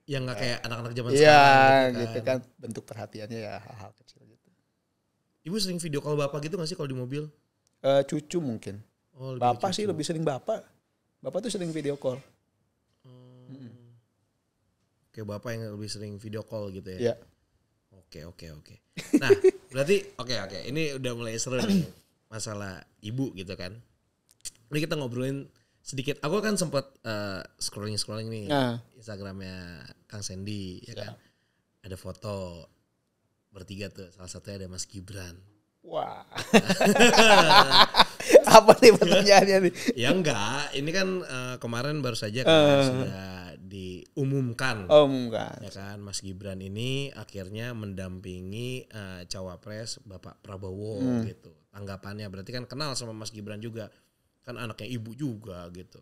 Speaker 1: yang nggak kayak anak-anak zaman iya, sekarang gitu, gitu kan. gitu kan
Speaker 2: bentuk perhatiannya ya hal-hal
Speaker 1: kecil gitu. Ibu sering video call bapak gitu gak sih kalau di mobil? Uh, cucu mungkin. Oh, bapak cucu. sih lebih
Speaker 2: sering bapak. Bapak tuh sering video call
Speaker 1: oke bapak yang lebih sering video call gitu ya. Iya. Oke oke oke. Nah berarti oke okay, oke okay. ini udah mulai seru nih masalah ibu gitu kan. Ini kita ngobrolin sedikit. Aku kan sempat uh, eh, scrolling scrolling nih nah. Instagramnya Kang Sandy ya iya. kan. Ada foto bertiga tuh. Salah satunya ada Mas Gibran.
Speaker 2: Wah.
Speaker 1: Apa nih pertanyaannya nih? Ya enggak, ini kan uh, kemarin baru saja kan uh. sudah diumumkan. Oh, umumkan. Ya kan Mas Gibran ini akhirnya mendampingi uh, cawapres Bapak Prabowo hmm. gitu. Tanggapannya berarti kan kenal sama Mas Gibran juga. Kan anaknya ibu juga gitu.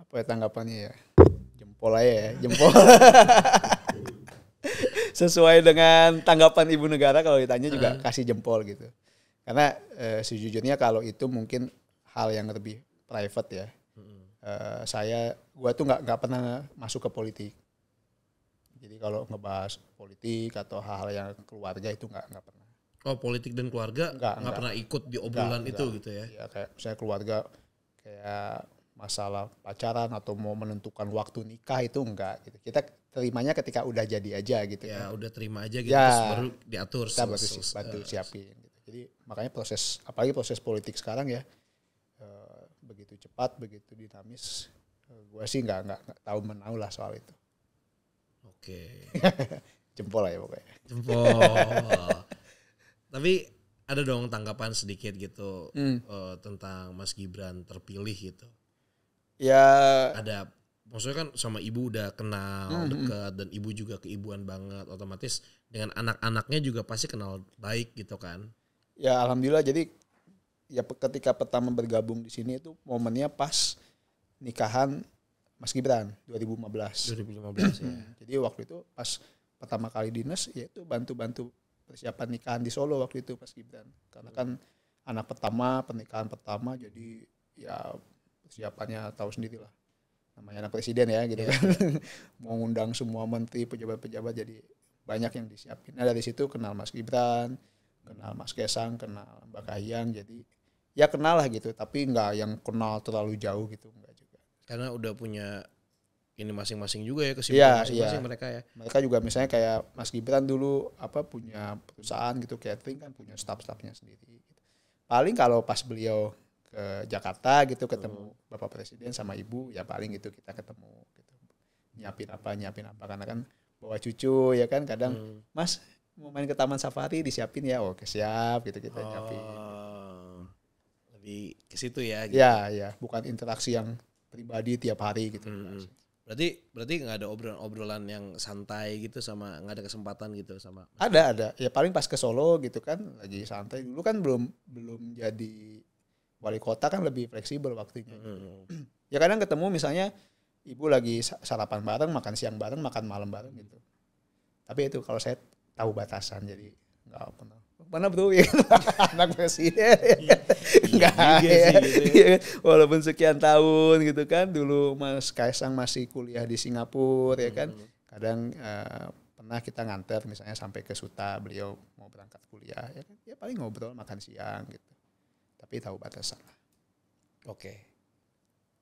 Speaker 1: Apa ya tanggapannya ya?
Speaker 2: Jempol aja ya, jempol. Sesuai dengan tanggapan ibu negara kalau ditanya juga hmm. kasih jempol gitu. Karena uh, sejujurnya kalau itu mungkin hal yang lebih private ya. Uh, saya gue tuh nggak nggak pernah masuk ke politik. Jadi kalau ngebahas politik atau hal-hal yang keluarga itu nggak nggak pernah.
Speaker 1: Oh politik dan keluarga nggak pernah ikut di obrolan enggak, itu enggak. gitu ya?
Speaker 2: Iya kayak saya keluarga kayak masalah pacaran atau mau menentukan waktu nikah itu enggak gitu. Kita terimanya ketika udah jadi aja gitu. Ya, kan. udah terima aja gitu ya, terus baru diatur. Kita baru selesai. bantu eh. siapin gitu. Jadi makanya proses apalagi proses politik sekarang ya eh, begitu cepat, begitu dinamis gue sih nggak nggak tahu menau lah soal itu.
Speaker 1: Oke. Okay. Jempol lah ya pokoknya.
Speaker 2: Jempol.
Speaker 1: Tapi ada dong tanggapan sedikit gitu hmm. uh, tentang Mas Gibran terpilih gitu. Ya. Ada maksudnya kan sama ibu udah kenal hmm, hmm, dekat dan ibu juga keibuan banget otomatis dengan anak-anaknya juga pasti kenal baik gitu kan.
Speaker 2: Ya alhamdulillah jadi ya ketika pertama bergabung di sini itu momennya pas nikahan Mas Gibran 2015. 2015 ya. Hmm, jadi waktu itu pas pertama kali dinas yaitu bantu-bantu persiapan nikahan di Solo waktu itu Mas Gibran. Karena kan anak pertama, pernikahan pertama jadi ya persiapannya tahu sendiri lah. Namanya anak presiden ya gitu yeah. kan. Iya. Mau ngundang semua menteri, pejabat-pejabat jadi banyak yang disiapin. Nah dari situ kenal Mas Gibran, kenal Mas Kesang, kenal Mbak Kahiyang jadi ya kenal lah gitu tapi nggak yang kenal terlalu jauh gitu enggak
Speaker 1: karena udah punya ini masing-masing juga ya kesibukan ya, masing-masing ya. mereka ya. Mereka juga
Speaker 2: misalnya kayak Mas Gibran kan dulu apa punya perusahaan gitu catering kan punya staff-staffnya sendiri. Gitu. Paling kalau pas beliau ke Jakarta gitu ketemu Bapak Presiden sama Ibu ya paling gitu kita ketemu gitu. Nyiapin apa nyiapin apa karena kan bawa cucu ya kan kadang hmm. Mas mau main ke taman safari disiapin ya oke oh, siap gitu kita oh. nyiapin.
Speaker 1: Lebih ke situ ya gitu. Ya
Speaker 2: ya bukan interaksi yang pribadi tiap hari gitu. Hmm, hmm.
Speaker 1: Berarti berarti nggak ada obrolan-obrolan yang santai gitu sama nggak ada kesempatan gitu sama.
Speaker 2: Ada ada ya paling pas ke Solo gitu kan lagi santai dulu kan belum belum jadi wali kota kan lebih fleksibel waktunya. Hmm. Gitu. hmm, hmm. ya kadang ketemu misalnya ibu lagi sarapan bareng, makan siang bareng, makan malam bareng gitu. Tapi itu kalau saya tahu batasan jadi nggak pernah mana bro ya anak presiden iya. nggak iya ya. gitu ya. Iya kan? walaupun sekian tahun gitu kan dulu Mas Kaisang masih kuliah di Singapura ya kan hmm. kadang uh, pernah kita nganter misalnya sampai ke Suta beliau mau berangkat kuliah ya kan ya paling ngobrol makan siang gitu tapi tahu batasan lah
Speaker 1: oke okay.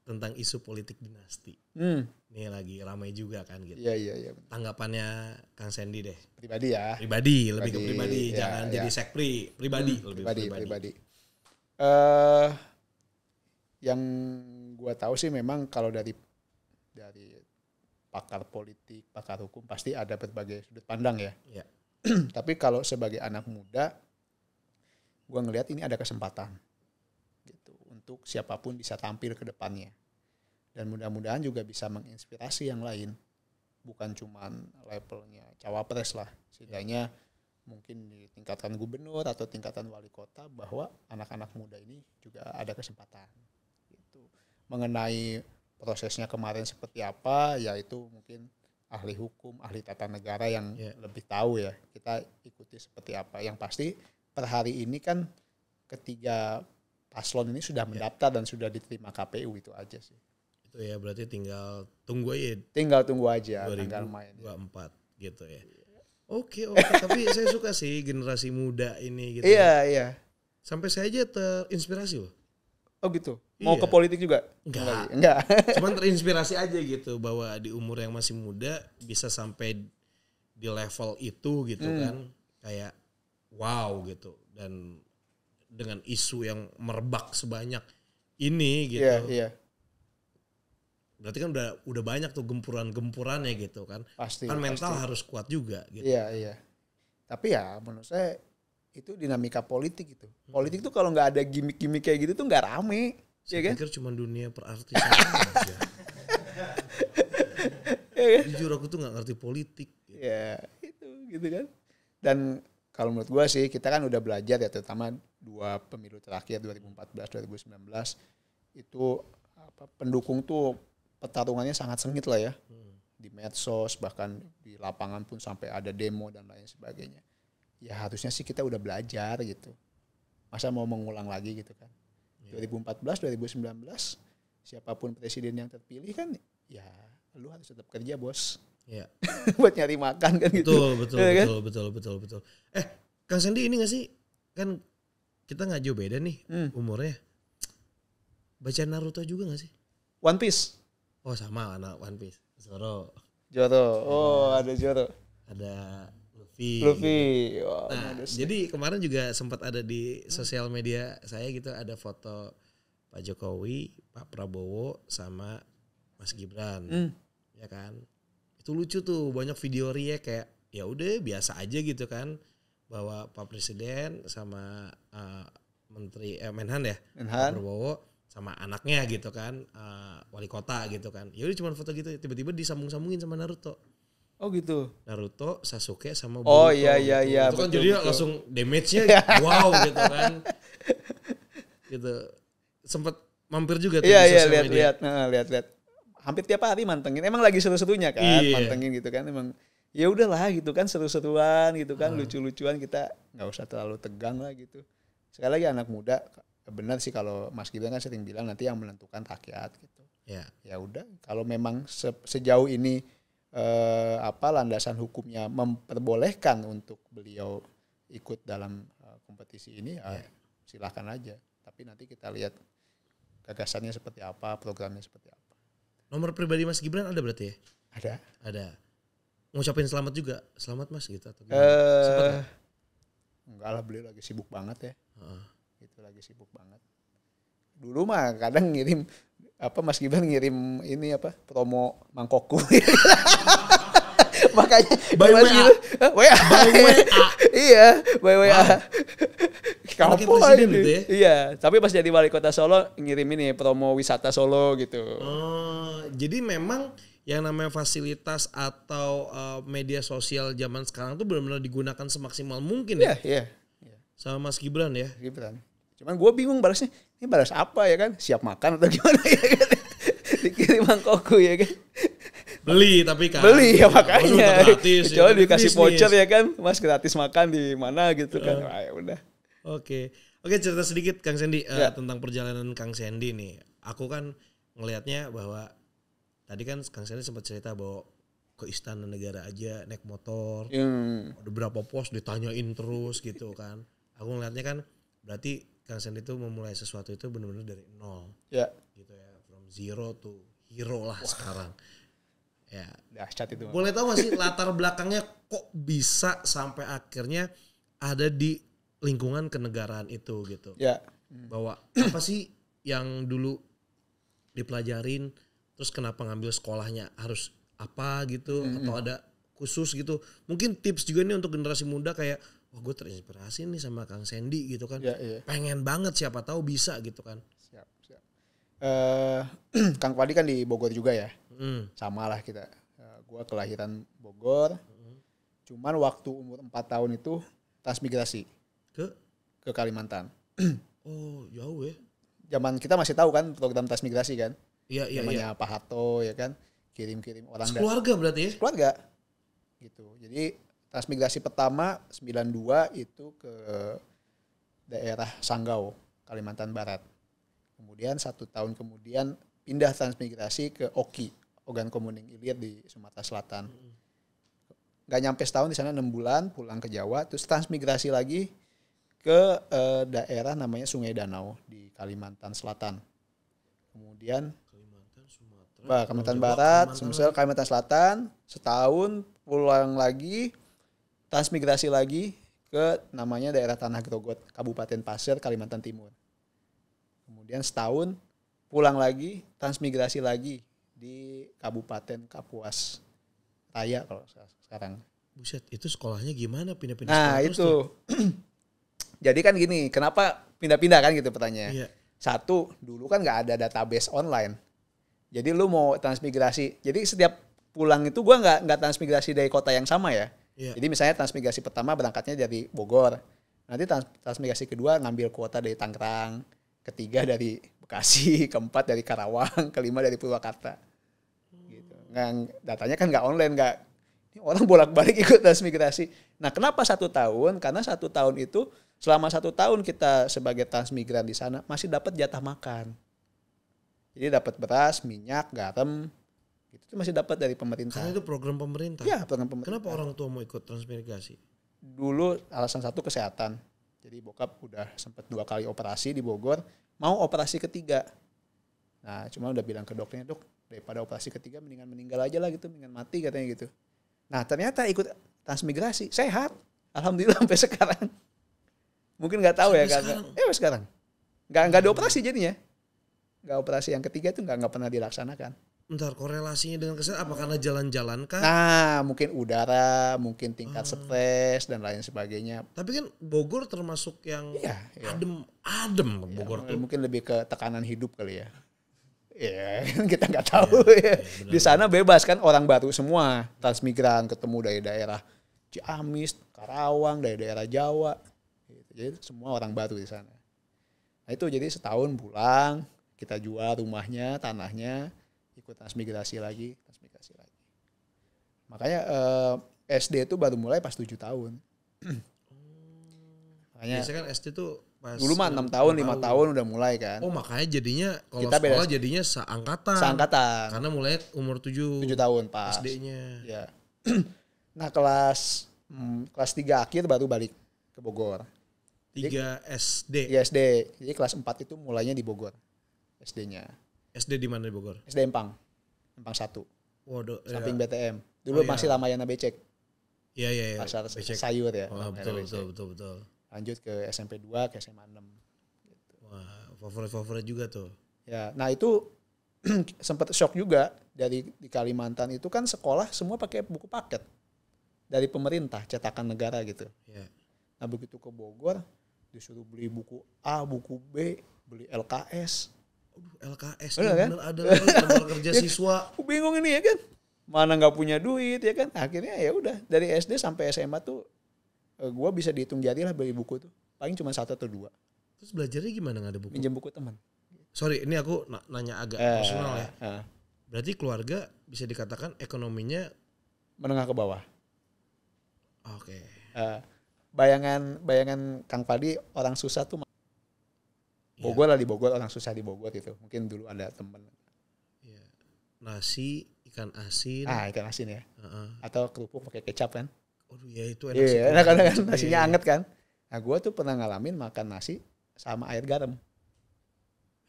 Speaker 1: tentang isu politik dinasti hmm ini lagi ramai juga kan gitu. Iya iya iya. Tanggapannya Kang Sandy deh. Pribadi ya. Pribadi, pribadi lebih ke pribadi, ya, jangan ya. jadi iya. sekpri, pribadi hmm, lebih pribadi. Pribadi. pribadi.
Speaker 2: Uh, yang gua tahu sih memang kalau dari dari pakar politik, pakar hukum pasti ada berbagai sudut pandang ya. Iya. Tapi kalau sebagai anak muda, gue ngelihat ini ada kesempatan gitu untuk siapapun bisa tampil ke depannya dan mudah-mudahan juga bisa menginspirasi yang lain bukan cuma levelnya cawapres lah setidaknya mungkin di tingkatan gubernur atau tingkatan wali kota bahwa anak-anak muda ini juga ada kesempatan gitu mengenai prosesnya kemarin seperti apa yaitu mungkin ahli hukum ahli tata negara yang yeah. lebih tahu ya kita ikuti seperti apa yang pasti per hari ini kan ketiga paslon ini sudah ya. mendaftar yeah. dan sudah diterima KPU itu aja sih
Speaker 1: itu ya berarti tinggal tunggu aja. Ya. Tinggal tunggu aja 2024, tanggal main. gitu ya. Oke, oke, tapi saya suka sih generasi muda ini gitu. Iya, ya. iya. Sampai saya aja terinspirasi loh. Oh gitu. Mau iya. ke politik juga? Enggak. Enggak. Cuman terinspirasi aja gitu bahwa di umur yang masih muda bisa sampai di level itu gitu hmm. kan. Kayak wow gitu dan dengan isu yang merebak sebanyak ini gitu. Iya, iya berarti kan udah udah banyak tuh gempuran-gempurannya gitu kan. Pasti. Kan mental pasti. harus kuat juga gitu. Iya, iya.
Speaker 2: Tapi ya menurut saya itu dinamika politik gitu. Politik hmm. tuh kalau nggak ada gimmick-gimmick kayak gitu tuh nggak
Speaker 1: rame. Saya ya kan? pikir kan? cuma dunia perartisan aja. Ya kan? Jujur aku tuh nggak ngerti politik. Gitu. Ya itu gitu kan. Dan
Speaker 2: kalau menurut gue sih kita kan udah belajar ya terutama dua pemilu terakhir 2014 2019 itu apa, pendukung tuh pertarungannya sangat sengit lah ya. Hmm. Di medsos bahkan di lapangan pun sampai ada demo dan lain sebagainya. Ya harusnya sih kita udah belajar gitu. Masa mau mengulang lagi gitu kan. 2014, iya. 2019 siapapun presiden yang terpilih kan ya lu harus tetap
Speaker 1: kerja bos. ya Buat nyari makan kan gitu. Betul, ya, kan? betul, betul, betul, betul. Eh, Kang sendi ini gak sih kan kita nggak jauh beda nih hmm. umurnya. Baca Naruto juga gak sih? One Piece. Oh sama anak One Piece. Zoro. Zoro. Oh ada
Speaker 2: Zoro. Ada
Speaker 1: Luffy. Luffy. Gitu. Wow, nah, jadi kemarin juga sempat ada di sosial media saya gitu ada foto Pak Jokowi, Pak Prabowo sama Mas Gibran. Mm. Ya kan? Itu lucu tuh, banyak video ria kayak ya udah biasa aja gitu kan bahwa Pak Presiden sama uh, Menteri eh, Menhan ya, Menhan. Pak Prabowo sama anaknya gitu kan uh, wali kota gitu kan ya udah cuma foto gitu tiba-tiba disambung-sambungin sama Naruto oh gitu Naruto Sasuke sama oh, Boruto oh iya iya gitu. iya, iya itu kan jadi langsung damage-nya wow gitu kan gitu sempat mampir juga tuh iya iya lihat lihat
Speaker 2: nah, lihat lihat hampir tiap hari mantengin emang lagi seru-serunya kan iya. mantengin gitu kan emang ya udahlah gitu kan seru-seruan gitu kan hmm. lucu-lucuan kita nggak usah terlalu tegang lah gitu sekali lagi anak muda benar sih kalau Mas Gibran kan sering bilang nanti yang menentukan rakyat gitu. Ya. Ya udah, kalau memang se sejauh ini eh, apa landasan hukumnya memperbolehkan untuk beliau ikut dalam eh, kompetisi ini, ya. eh, ya. silahkan aja. Tapi nanti kita lihat gagasannya seperti apa, programnya seperti apa.
Speaker 1: Nomor pribadi Mas Gibran ada berarti ya? Ada. Ada. Ngucapin selamat juga, selamat Mas gitu atau gimana? Eh, enggak lah beliau lagi sibuk banget ya.
Speaker 2: Uh -uh gitu lagi sibuk banget dulu mah kadang ngirim apa Mas Gibran ngirim ini apa promo mangkokku makanya by WA WA by WA iya
Speaker 1: by WA wow. presiden gitu ya?
Speaker 2: Iya, tapi pas jadi wali kota Solo ngirim ini promo wisata Solo gitu.
Speaker 1: Oh, jadi memang yang namanya fasilitas atau uh, media sosial zaman sekarang tuh benar-benar digunakan semaksimal mungkin ya? Iya, yeah, iya. Sama Mas Gibran ya? Gibran.
Speaker 2: Cuman gue bingung balasnya, ini balas apa ya kan? Siap makan atau gimana ya kan? Dikirim mangkokku ya kan? Beli tapi kan. Beli ya makanya. gratis, ya, Kecuali ya, dikasih bisnis. voucher ya kan, mas gratis makan di mana gitu kan. Uh, ya udah.
Speaker 1: Oke. Okay. Oke okay, cerita sedikit Kang Sandy uh, eh, ya. tentang perjalanan Kang Sandy nih. Aku kan ngelihatnya bahwa tadi kan Kang Sandy sempat cerita bahwa ke istana negara aja naik motor
Speaker 2: hmm.
Speaker 1: ada berapa pos ditanyain terus gitu kan aku ngelihatnya kan berarti Kang Sandy itu memulai sesuatu itu benar-benar dari nol. Ya. Gitu ya, from zero to hero lah Wah. sekarang. Ya. Dahsyat itu. Boleh tahu gak sih latar belakangnya kok bisa sampai akhirnya ada di lingkungan kenegaraan itu gitu. Ya. Bahwa apa sih yang dulu dipelajarin terus kenapa ngambil sekolahnya harus apa gitu hmm. atau ada khusus gitu. Mungkin tips juga nih untuk generasi muda kayak oh gue terinspirasi nih sama Kang Sandy gitu kan. Ya, iya. Pengen banget siapa tahu bisa gitu kan. Siap, siap. Uh, Kang Padi kan di Bogor juga ya. Mm. Sama lah kita.
Speaker 2: Uh, eh, gue kelahiran Bogor. Mm. Cuman waktu umur 4 tahun itu transmigrasi ke ke Kalimantan.
Speaker 1: oh, jauh ya.
Speaker 2: Zaman kita masih tahu kan program transmigrasi kan. Iya, iya, Namanya iya. Pak Harto ya kan. Kirim-kirim orang. Keluarga berarti ya? Keluarga. Gitu. Jadi transmigrasi pertama 92 itu ke daerah Sanggau, Kalimantan Barat. Kemudian satu tahun kemudian pindah transmigrasi ke Oki, Ogan Komuning Ilir di Sumatera Selatan. Gak nyampe setahun di sana enam bulan, pulang ke Jawa, terus transmigrasi lagi ke e, daerah namanya Sungai Danau di Kalimantan Selatan. Kemudian Kalimantan Sumatera, Kalimantan Barat, Sumsel, Kalimantan Selatan, setahun pulang lagi transmigrasi lagi ke namanya daerah Tanah Grogot, Kabupaten Pasir, Kalimantan Timur. Kemudian setahun pulang lagi, transmigrasi lagi di Kabupaten Kapuas Raya kalau
Speaker 1: sekarang. Buset, itu sekolahnya gimana pindah-pindah Nah, itu.
Speaker 2: Jadi kan gini, kenapa pindah-pindah kan gitu pertanyaannya. Iya. Satu, dulu kan nggak ada database online. Jadi lu mau transmigrasi. Jadi setiap pulang itu gue nggak nggak transmigrasi dari kota yang sama ya Yeah. Jadi misalnya transmigrasi pertama berangkatnya dari Bogor. Nanti trans transmigrasi kedua ngambil kuota dari Tangerang, ketiga dari Bekasi, keempat dari Karawang, kelima dari Purwakarta. Hmm. Gitu. Nah, datanya kan nggak online, nggak orang bolak-balik ikut transmigrasi. Nah, kenapa satu tahun? Karena satu tahun itu selama satu tahun kita sebagai transmigran di sana masih dapat jatah makan. Jadi dapat beras, minyak, garam, itu masih dapat dari
Speaker 1: pemerintah. Karena itu program pemerintah. Ya, program pemerintah. Kenapa orang tua mau ikut transmigrasi?
Speaker 2: Dulu alasan satu kesehatan. Jadi bokap udah sempat dua kali operasi di Bogor, mau operasi ketiga. Nah, cuma udah bilang ke dokternya, "Dok, daripada operasi ketiga mendingan meninggal aja lah gitu, mendingan mati," katanya gitu. Nah, ternyata ikut transmigrasi, sehat. Alhamdulillah sampai sekarang. Mungkin nggak tahu ya, sampai ya karena eh sekarang. Nggak nggak dioperasi jadinya. Nggak operasi yang ketiga itu nggak nggak pernah dilaksanakan.
Speaker 1: Ntar korelasinya dengan kesehatan apa karena jalan-jalan kan?
Speaker 2: Nah, mungkin udara, mungkin tingkat hmm. stres dan lain sebagainya.
Speaker 1: Tapi kan Bogor termasuk yang iya, ya. adem, adem
Speaker 2: iya, Bogor tuh. Mungkin lebih ke tekanan hidup kali ya. Ya kan kita nggak tahu Ya, ya. Di sana bebas kan orang baru semua, transmigran ketemu dari daerah Ciamis, Karawang, dari daerah Jawa. Jadi semua orang baru di sana. Nah itu jadi setahun pulang, kita jual rumahnya, tanahnya, ikut transmigrasi lagi transmigrasi lagi makanya eh, SD itu baru mulai pas tujuh tahun oh.
Speaker 1: makanya biasanya kan SD tuh pas dulu mah enam tahun lima tahun udah mulai kan oh makanya jadinya kalau kita sekolah beda, jadinya seangkatan seangkatan karena mulai umur tujuh tujuh tahun pas SD-nya ya
Speaker 2: nah kelas hmm, kelas tiga akhir baru balik ke Bogor tiga SD. Iya SD. Jadi kelas 4 itu mulainya di Bogor SD-nya.
Speaker 1: SD di mana di Bogor?
Speaker 2: SD Empang. Empang 1.
Speaker 1: Waduh. Iya. Samping iya. BTM. Dulu oh, iya. masih iya.
Speaker 2: Lamayana Becek. Iya iya iya. Pasar Becek. sayur ya. Oh, betul, betul betul betul Lanjut ke SMP 2 ke SMA 6. Gitu. Wah, favorit-favorit juga tuh. Ya, nah itu sempat shock juga dari di Kalimantan itu kan sekolah semua pakai buku paket dari pemerintah cetakan negara gitu. Yeah. Nah begitu ke Bogor disuruh beli buku A, buku B, beli LKS,
Speaker 1: LKS bener, kan? ada kerja ya, siswa. Aku bingung
Speaker 2: ini ya kan. Mana nggak punya duit ya kan. Akhirnya ya udah dari SD sampai SMA tuh eh, gue bisa dihitung jari lah beli buku tuh. Paling cuma satu atau dua.
Speaker 1: Terus belajarnya gimana nggak ada buku? Minjem buku teman. Sorry, ini aku nanya agak eh, personal ya. Eh. Berarti keluarga bisa dikatakan ekonominya menengah ke bawah. Oke. Okay. Eh, bayangan
Speaker 2: bayangan Kang Padi orang susah tuh Iya. Bogor lah di Bogor orang susah di Bogor gitu. Mungkin dulu ada temen. Iya. Nasi, ikan asin. Ah ikan asin ya. Uh-uh. Atau kerupuk pakai kecap kan.
Speaker 1: oh ya itu enak yeah, sih. Enak kan, kan? nasinya yeah. anget
Speaker 2: kan. Nah gue tuh pernah ngalamin makan nasi sama air garam.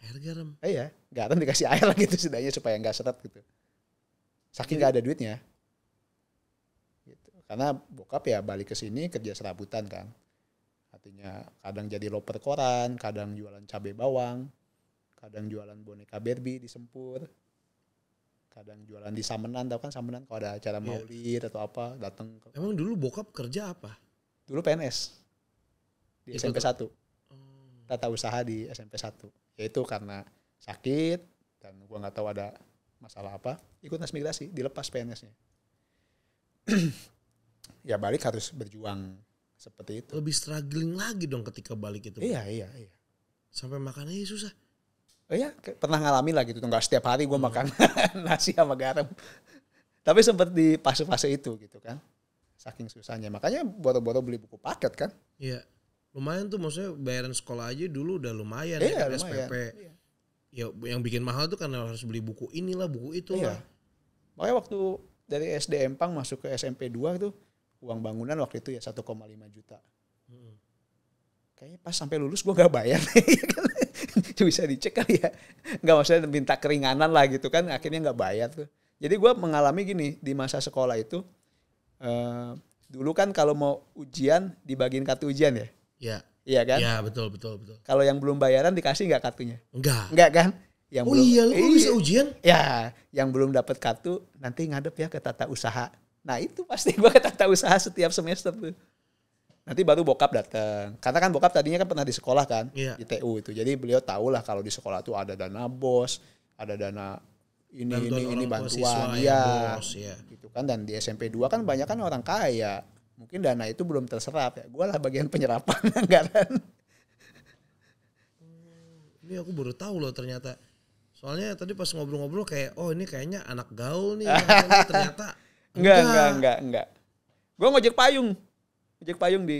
Speaker 1: Air garam? Eh, iya,
Speaker 2: garam dikasih air lah gitu setidaknya supaya nggak seret gitu. Saking nggak ada duitnya. Gitu. Karena bokap ya balik ke sini kerja serabutan kan artinya kadang jadi loper koran kadang jualan cabai bawang kadang jualan boneka Barbie di Sempur
Speaker 1: kadang jualan di
Speaker 2: Samenan tau kan Samenan kalau ada acara yeah. maulid atau apa datang
Speaker 1: emang dulu bokap kerja apa dulu PNS di ya, SMP 1
Speaker 2: tata usaha di SMP 1 yaitu karena sakit dan gua nggak tahu ada masalah apa ikut transmigrasi dilepas PNS-nya ya balik harus berjuang seperti itu. Lebih struggling lagi dong ketika balik itu. Iya, iya,
Speaker 1: iya. Sampai makannya susah.
Speaker 2: Oh iya, pernah ngalami lah gitu. Enggak setiap hari gue hmm. makan nasi sama garam. Tapi sempat di fase-fase itu gitu kan. Saking susahnya. Makanya boro-boro beli buku paket kan.
Speaker 1: Iya. Lumayan tuh maksudnya bayaran sekolah aja dulu udah lumayan. Iya, ya, kan, lumayan. SPP. Iya. Ya, yang bikin mahal tuh karena harus beli buku inilah, buku itulah. Iya. Makanya waktu
Speaker 2: dari SD Empang masuk ke SMP 2 tuh uang bangunan waktu itu ya 1,5 juta. Hmm. Kayaknya pas sampai lulus gue gak bayar. Ya kan? itu bisa dicek kali ya. Gak maksudnya minta keringanan lah gitu kan. Akhirnya gak bayar tuh. Jadi gue mengalami gini di masa sekolah itu. Uh, dulu kan kalau mau ujian dibagiin kartu ujian ya. Iya. Iya kan? Iya betul betul betul. Kalau yang belum bayaran dikasih nggak kartunya? Enggak. Enggak kan? Yang oh belum, iya, lu eh, bisa ujian? Ya, yang belum dapat kartu nanti ngadep ya ke tata usaha. Nah itu pasti gue tata usaha setiap semester tuh. Nanti baru bokap datang. Karena kan bokap tadinya kan pernah di sekolah kan, yeah. di TU itu. Jadi beliau tahu lah kalau di sekolah tuh ada dana bos, ada dana ini bantuan ini ini bantuan ya, bos, ya. Gitu kan dan di SMP 2 kan banyak kan orang kaya. Mungkin dana itu belum terserap ya. Gue lah bagian penyerapan anggaran.
Speaker 1: Ini aku baru tahu loh ternyata. Soalnya tadi pas ngobrol-ngobrol kayak oh ini kayaknya anak gaul nih. ternyata Enggak, enggak,
Speaker 2: enggak, enggak. Gue ngojek payung. Ngojek payung di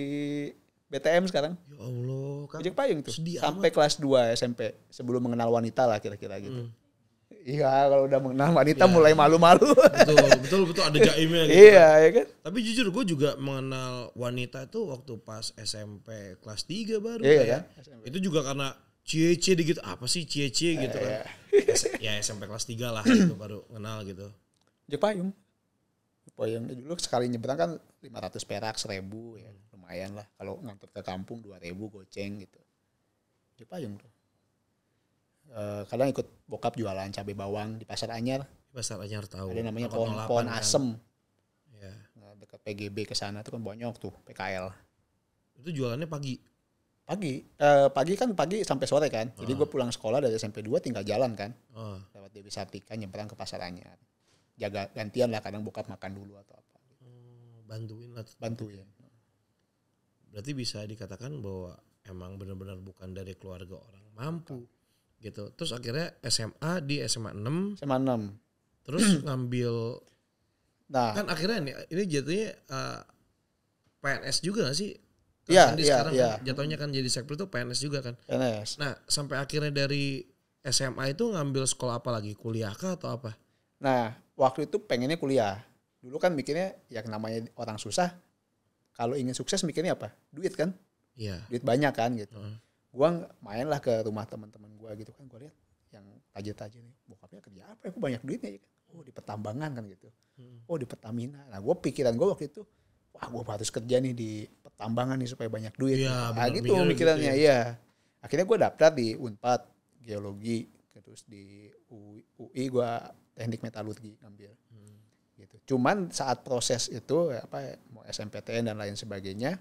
Speaker 2: BTM sekarang. Ya Allah. Kan ngojek payung tuh. Sedih Sampai amat. kelas 2 SMP. Sebelum mengenal wanita lah kira-kira gitu. Hmm. Iya, kalau udah mengenal wanita ya. mulai malu-malu. Betul, betul, betul ada jaimnya gitu. Iya, kan. ya kan.
Speaker 1: Tapi jujur gue juga mengenal wanita itu waktu pas SMP kelas 3 baru iya, kan. Ya. Iya. SMP. Itu juga karena cie-cie dikit apa sih cie-cie gitu eh, kan. Iya. ya SMP kelas 3 lah gitu baru kenal gitu. payung
Speaker 2: poin dulu sekali nyebrang kan 500 perak 1000 ya lumayan lah kalau ngantar ke kampung 2000 goceng gitu di payung tuh e, kadang ikut bokap jualan cabai bawang di pasar anyar di
Speaker 1: pasar anyar tahu ada namanya pohon pohon kan. asem ya.
Speaker 2: dekat PGB ke sana tuh kan banyak tuh PKL itu jualannya pagi pagi e, pagi kan pagi sampai sore kan jadi ah. gue pulang sekolah dari SMP 2 tinggal jalan kan uh. lewat Dewi Sartika nyebrang ke pasar Anyar jaga gantian lah kadang bokap makan dulu atau apa
Speaker 1: oh, bantuin lah bantuin berarti bisa dikatakan bahwa emang benar-benar bukan dari keluarga orang mampu Bukan. gitu terus akhirnya SMA di SMA 6 SMA 6 terus ngambil nah kan akhirnya ini, ini jatuhnya uh, eh, PNS juga gak sih Iya, iya, iya. Jatuhnya kan jadi sekpil itu PNS juga kan. PNS. Nah, sampai akhirnya dari SMA itu ngambil sekolah apa lagi? Kuliah kah atau apa?
Speaker 2: Nah, waktu itu pengennya kuliah. Dulu kan mikirnya ya namanya orang susah. Kalau ingin sukses mikirnya apa? Duit kan? Iya. Duit banyak kan gitu. Uh. Gua mainlah ke rumah teman-teman gua gitu kan gua lihat yang tajir-tajir nih. Bokapnya kerja apa Aku ya? banyak duitnya ya Oh, di pertambangan kan gitu. Hmm. Oh, di Pertamina. Nah, gua pikiran gua waktu itu wah gua harus kerja nih di pertambangan nih supaya banyak duit. Yeah, nah, gitu pikirannya mikirannya gitu, ya. Iya. Akhirnya gua daftar di Unpad geologi Gitu. terus di UI, UI gue teknik metalurgi ngambil hmm. gitu cuman saat proses itu apa mau SMPTN dan lain sebagainya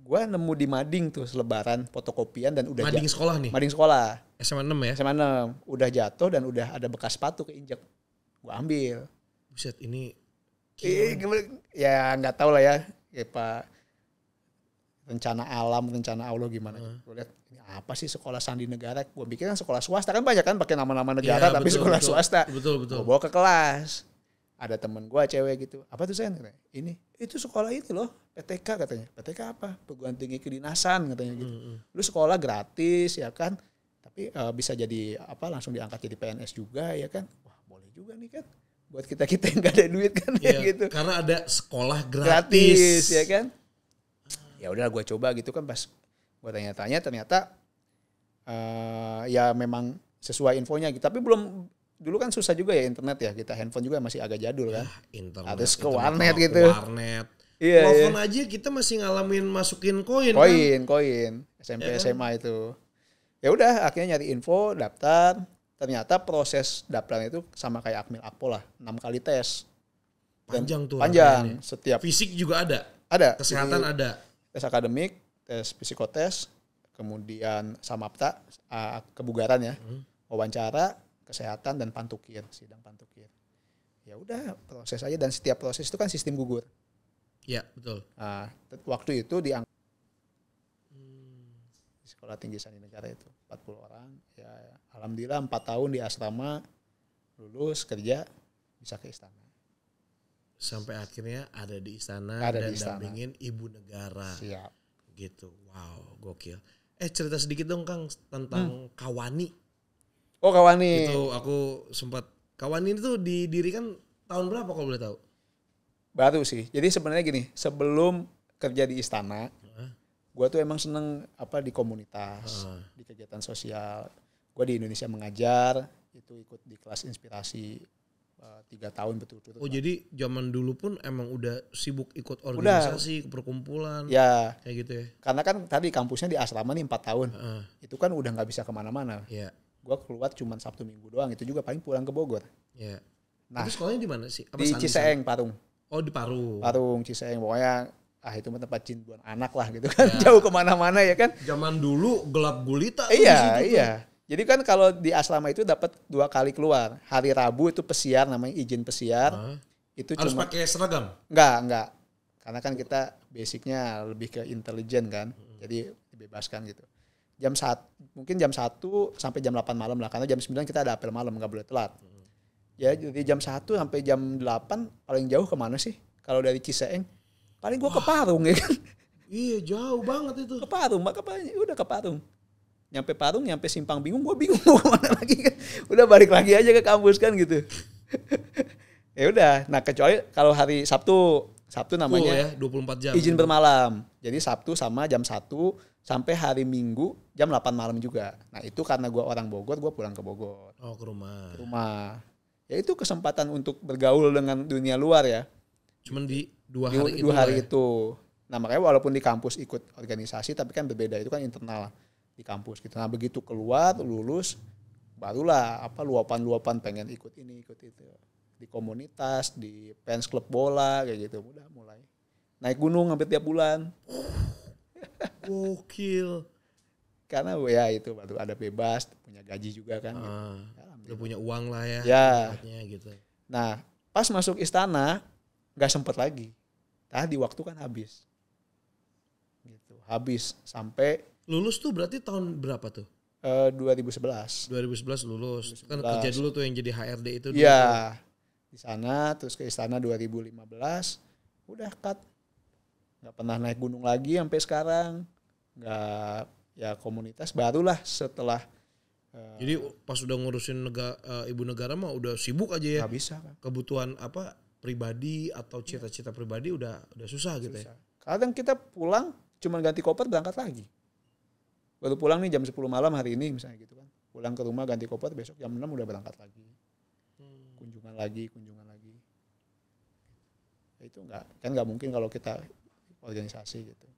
Speaker 2: gue nemu di mading tuh selebaran fotokopian dan udah mading sekolah nih mading sekolah SMA 6 ya SMA 6 udah jatuh dan udah ada bekas sepatu keinjak gue ambil buset ini eh, ya nggak tahu lah ya, ya pak rencana alam rencana allah gimana hmm. gue lihat apa sih sekolah sandi negara? Gue pikir kan sekolah swasta kan banyak kan pakai nama-nama iya, negara ya, tapi betul, sekolah betul, swasta. Betul betul. Gue bawa ke kelas. Ada temen gue cewek gitu. Apa tuh saya? Ini itu sekolah itu loh PTK katanya. PTK apa? Perguruan tinggi kedinasan katanya gitu. Hmm, Lu sekolah gratis ya kan? Tapi uh, bisa jadi apa? Langsung diangkat jadi PNS juga ya kan? Wah
Speaker 1: boleh juga nih kan?
Speaker 2: Buat kita kita yang gak
Speaker 1: ada duit kan ya, gitu. Karena ada sekolah gratis. Gratis ya kan? Ya
Speaker 2: udah gue coba gitu kan pas gue tanya-tanya ternyata uh, ya memang sesuai infonya gitu tapi belum dulu kan susah juga ya internet ya kita handphone juga masih agak jadul kan ah, internet harus ke warnet gitu warnet iya, telepon iya.
Speaker 1: aja kita masih ngalamin masukin koin kan. koin
Speaker 2: koin SMP SMA ya kan? itu ya udah akhirnya nyari info daftar ternyata proses daftar itu sama kayak akmil akpol lah enam kali tes
Speaker 1: panjang tuh panjang setiap fisik juga ada
Speaker 2: ada kesehatan ada tes akademik tes psikotes, kemudian samapta uh, kebugaran ya, hmm. wawancara, kesehatan dan pantukir, sidang pantukir. Ya udah proses aja dan setiap proses itu kan sistem gugur. Ya betul. Nah, waktu itu di hmm. sekolah tinggi sandi negara itu 40 orang. Ya, ya. alhamdulillah 4 tahun di asrama lulus kerja bisa ke istana.
Speaker 1: Sampai akhirnya ada di istana ada dan di istana. dampingin ibu negara. Siap gitu wow gokil eh cerita sedikit dong kang tentang hmm. kawani oh kawani itu aku sempat kawani itu didirikan tahun berapa
Speaker 2: kalau boleh tahu baru sih jadi sebenarnya gini sebelum kerja di istana huh? gue tuh emang seneng apa di komunitas huh? Ah. di kegiatan sosial gue di Indonesia mengajar itu ikut di kelas inspirasi Eh, tiga tahun betul-betul. Oh
Speaker 1: jadi zaman dulu pun emang udah sibuk ikut organisasi, udah. perkumpulan, ya kayak gitu ya.
Speaker 2: Karena kan tadi kampusnya di asrama nih empat tahun, uh. itu kan udah nggak bisa kemana-mana. ya Gue keluar cuma sabtu minggu doang, itu juga paling pulang ke Bogor.
Speaker 1: ya Nah, itu sekolahnya di mana sih? Apa di Ciseeng, Parung. Oh di Parung.
Speaker 2: Parung, Ciseeng, pokoknya ah itu mah tempat cintuan anak lah gitu
Speaker 1: kan ya. jauh kemana-mana ya kan zaman dulu gelap gulita iya iya
Speaker 2: jadi kan kalau di asrama itu dapat dua kali keluar. Hari Rabu itu pesiar namanya izin pesiar. Uh, itu harus cuma,
Speaker 1: pakai seragam?
Speaker 2: Enggak, enggak. Karena kan kita basicnya lebih ke intelijen kan. Hmm. Jadi dibebaskan gitu. Jam saat mungkin jam 1 sampai jam 8 malam lah karena jam 9 kita ada apel malam nggak boleh telat. Hmm. Ya jadi jam 1 sampai jam 8 paling jauh kemana sih? Kalau dari Ciseeng paling gua Wah. ke Parung ya kan. Iya jauh banget itu. Ke Parung, maka iya, udah ke Parung nyampe Parung, nyampe Simpang Bingung, gue bingung mau kemana lagi kan. Udah balik lagi aja ke kampus kan gitu. ya udah, nah kecuali kalau hari Sabtu, Sabtu namanya oh, ya, 24 jam. Izin bermalam. Jadi Sabtu sama jam 1 sampai hari Minggu jam 8 malam juga. Nah, itu karena gue orang Bogor, gue pulang ke Bogor.
Speaker 1: Oh, ke rumah. Ke
Speaker 2: rumah. Ya itu kesempatan untuk bergaul dengan dunia luar ya. Cuman di
Speaker 1: dua hari di, itu. Dua hari ya?
Speaker 2: itu. Nah, makanya walaupun di kampus ikut organisasi tapi kan berbeda, itu kan internal di kampus kita. Nah begitu keluar lulus barulah apa luapan-luapan pengen ikut ini ikut itu di komunitas di fans klub bola kayak gitu udah mulai naik gunung hampir tiap bulan gokil karena ya itu baru ada bebas punya gaji
Speaker 1: juga kan gitu. ah, gitu. udah punya uang lah ya ya gitu
Speaker 2: nah pas masuk istana nggak sempet lagi tadi waktu kan habis gitu habis sampai Lulus tuh berarti tahun berapa tuh? Uh, 2011. 2011 lulus. 2011. Kan kerja dulu
Speaker 1: tuh yang jadi HRD itu. Iya.
Speaker 2: Di sana terus ke istana 2015 udah cut. Gak pernah naik gunung lagi sampai
Speaker 1: sekarang. Gak ya komunitas barulah setelah eh, jadi pas udah ngurusin negara, eh, ibu negara mah udah sibuk aja ya. Gak bisa kan. Kebutuhan apa pribadi atau cita-cita pribadi udah udah susah, susah. gitu ya. Kadang kita pulang cuma
Speaker 2: ganti koper berangkat lagi baru pulang nih jam 10 malam hari ini misalnya gitu kan pulang ke rumah ganti koper besok jam 6 udah berangkat lagi hmm. kunjungan lagi kunjungan lagi ya itu enggak kan nggak mungkin kalau kita organisasi gitu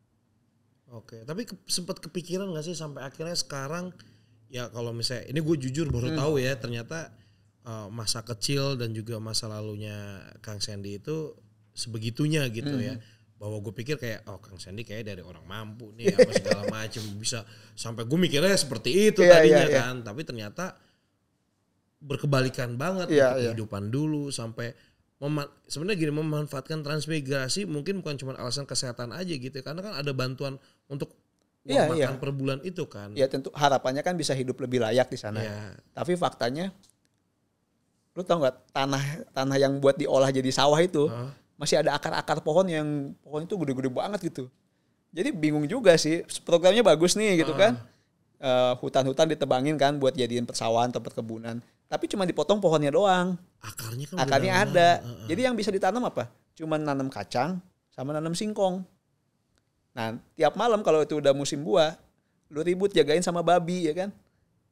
Speaker 1: oke tapi ke, sempat kepikiran nggak sih sampai akhirnya sekarang ya kalau misalnya ini gue jujur baru hmm. tahu ya ternyata uh, masa kecil dan juga masa lalunya Kang Sandy itu sebegitunya gitu hmm. ya bahwa gue pikir kayak oh Kang Sandy kayak dari orang mampu nih apa segala macem bisa sampai gue mikirnya seperti itu yeah, tadinya yeah, yeah. kan tapi ternyata berkebalikan banget yeah, gitu yeah. kehidupan dulu sampai sebenarnya gini memanfaatkan transmigrasi mungkin bukan cuma alasan kesehatan aja gitu ya, karena kan ada bantuan untuk yeah, iya, iya. makan yeah. per bulan itu kan
Speaker 2: ya yeah, tentu harapannya kan bisa hidup lebih layak di sana yeah. tapi faktanya lu tau nggak tanah tanah yang buat diolah jadi sawah itu huh? masih ada akar-akar pohon yang pohon itu gede-gede banget gitu. Jadi bingung juga sih. Programnya bagus nih gitu kan. hutan eh, hutan-hutan ditebangin kan buat jadiin persawahan tempat kebunan. Tapi cuma dipotong pohonnya doang.
Speaker 1: Akarnya kan akarnya ada.
Speaker 2: Uh, uh. Jadi yang bisa ditanam apa? Cuma nanam kacang sama nanam singkong. Nah, tiap malam kalau itu udah musim buah, lu ribut jagain sama babi ya kan.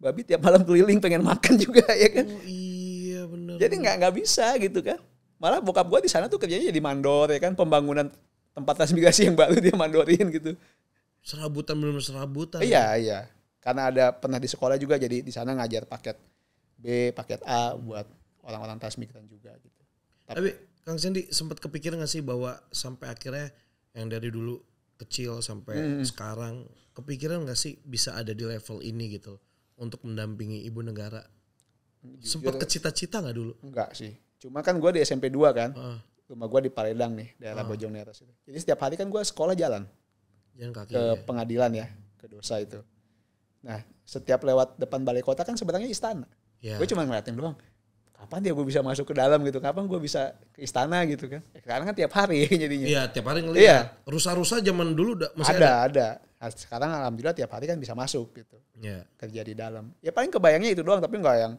Speaker 2: Babi tiap malam keliling pengen makan juga ya kan. Oh, iya benar. Jadi nggak nggak bisa gitu kan malah bokap gue di sana tuh kerjanya jadi mandor ya kan pembangunan tempat transmigrasi yang baru dia mandorin gitu
Speaker 1: serabutan belum serabutan iya iya
Speaker 2: karena ada pernah di sekolah juga jadi di sana ngajar paket B paket A buat orang-orang transmigran juga gitu tapi, tapi
Speaker 1: Kang Sandy sempat kepikiran gak sih bahwa sampai akhirnya yang dari dulu kecil sampai hmm. sekarang kepikiran gak sih bisa ada di level ini gitu untuk mendampingi ibu negara sempat kecita-cita nggak dulu enggak sih
Speaker 2: Cuma kan gue di SMP 2 kan. Uh. Rumah gue di Paledang nih, daerah uh. Bojong atas itu. Jadi setiap hari kan gue sekolah jalan. Jalan kaki. Ke ya. pengadilan ya, ke dosa itu. Nah, setiap lewat depan balai kota kan sebenarnya istana. Yeah. Gue cuma ngeliatin doang. Kapan dia gue bisa masuk ke dalam gitu? Kapan gue bisa ke istana gitu kan? Ya, sekarang kan tiap hari jadinya. Iya, tiap hari ngeliat. Iya. Rusa-rusa zaman dulu masih ada. Ada, ada. Nah, sekarang alhamdulillah tiap hari kan bisa masuk gitu. Iya. Yeah. Kerja di dalam. Ya paling kebayangnya itu doang tapi nggak yang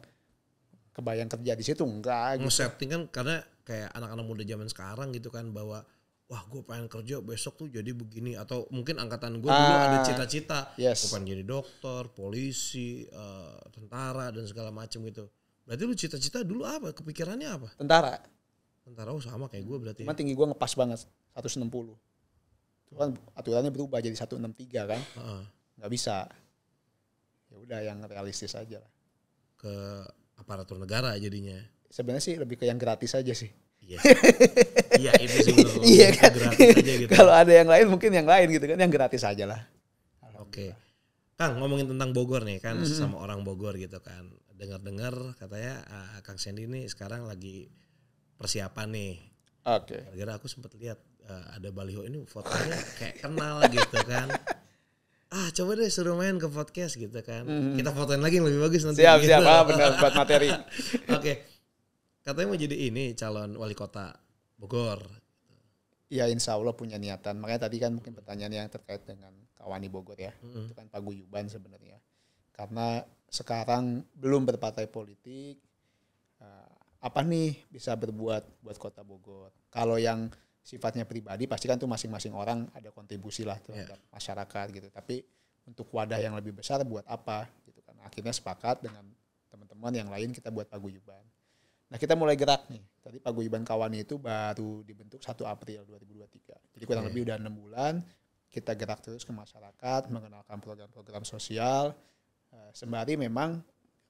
Speaker 2: kebayang kerja di situ enggak gitu.
Speaker 1: setting kan karena kayak anak-anak muda zaman sekarang gitu kan bahwa wah gue pengen kerja besok tuh jadi begini atau mungkin angkatan gue ah, dulu ada ah, cita-cita yes. gue pengen jadi dokter polisi uh, tentara dan segala macam gitu berarti lu cita-cita dulu apa kepikirannya apa tentara tentara oh sama kayak gue berarti cuma ya. tinggi gue ngepas banget 160 itu kan aturannya berubah jadi
Speaker 2: 163 kan uh -uh. nggak bisa ya udah yang realistis aja lah
Speaker 1: ke aparatur
Speaker 2: negara jadinya. Sebenarnya sih lebih ke yang gratis aja sih. Iya. Iya itu sih Iya kan. gitu. Kalau ada
Speaker 1: yang lain mungkin yang lain gitu kan yang gratis aja lah. Oke. Kang ngomongin tentang Bogor nih kan mm -hmm. sama orang Bogor gitu kan. Dengar-dengar katanya uh, Kang Sandy ini sekarang lagi persiapan nih. Oke. Okay. gara aku sempat lihat uh, ada baliho ini fotonya kayak kenal gitu kan. ah coba deh suruh main ke podcast gitu kan mm. kita fotoin lagi yang lebih bagus nanti siap gitu. siap ah, benar buat materi oke okay. katanya mau jadi ini calon wali kota
Speaker 2: Bogor ya insya Allah punya niatan makanya tadi kan mungkin pertanyaan yang terkait dengan Kawani Bogor ya mm-hmm. itu kan paguyuban sebenarnya karena sekarang belum berpartai politik eh, apa nih bisa berbuat buat kota Bogor kalau yang sifatnya pribadi pasti kan tuh masing-masing orang ada kontribusi lah terhadap yeah. masyarakat gitu tapi untuk wadah yang lebih besar buat apa gitu kan akhirnya sepakat dengan teman-teman yang lain kita buat paguyuban nah kita mulai gerak nih tadi paguyuban kawannya itu baru dibentuk 1 April 2023 jadi kurang yeah. lebih udah enam bulan kita gerak terus ke masyarakat hmm. mengenalkan program-program sosial uh, sembari memang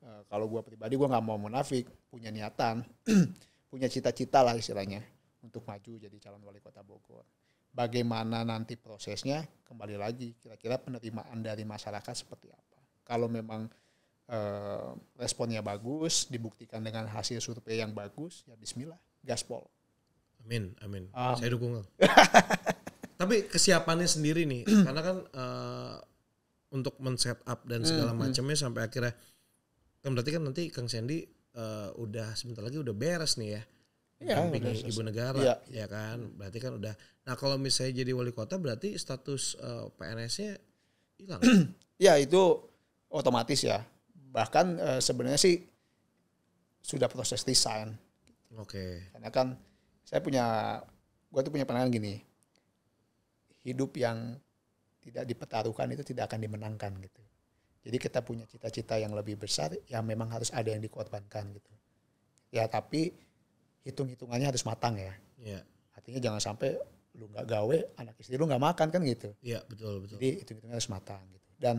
Speaker 2: uh, kalau gua pribadi gua nggak mau munafik punya niatan punya cita-cita lah istilahnya untuk maju jadi calon wali kota Bogor. Bagaimana nanti prosesnya kembali lagi kira-kira penerimaan dari masyarakat seperti apa. Kalau memang eh, responnya bagus, dibuktikan dengan hasil survei yang bagus, ya Bismillah, gaspol.
Speaker 1: Amin, amin. Um. Saya dukung. Tapi kesiapannya sendiri nih, karena kan eh, untuk men-set up dan hmm, segala hmm. macamnya sampai akhirnya kan berarti kan nanti Kang Sandy uh, eh, udah sebentar lagi udah beres nih ya ya, kan dampingi ibu negara ya. ya kan berarti kan udah nah kalau misalnya jadi wali kota berarti status uh, eh, PNS-nya hilang ya itu otomatis ya bahkan uh,
Speaker 2: sebenarnya sih sudah proses desain oke okay. karena kan saya punya gue tuh punya pandangan gini hidup yang tidak dipertaruhkan itu tidak akan dimenangkan gitu jadi kita punya cita-cita yang lebih besar yang memang harus ada yang dikorbankan gitu ya tapi hitung-hitungannya harus matang ya. Iya. Artinya jangan sampai lu nggak gawe, anak istri lu nggak makan kan gitu. Iya betul betul. Jadi hitung-hitungannya harus matang gitu. Dan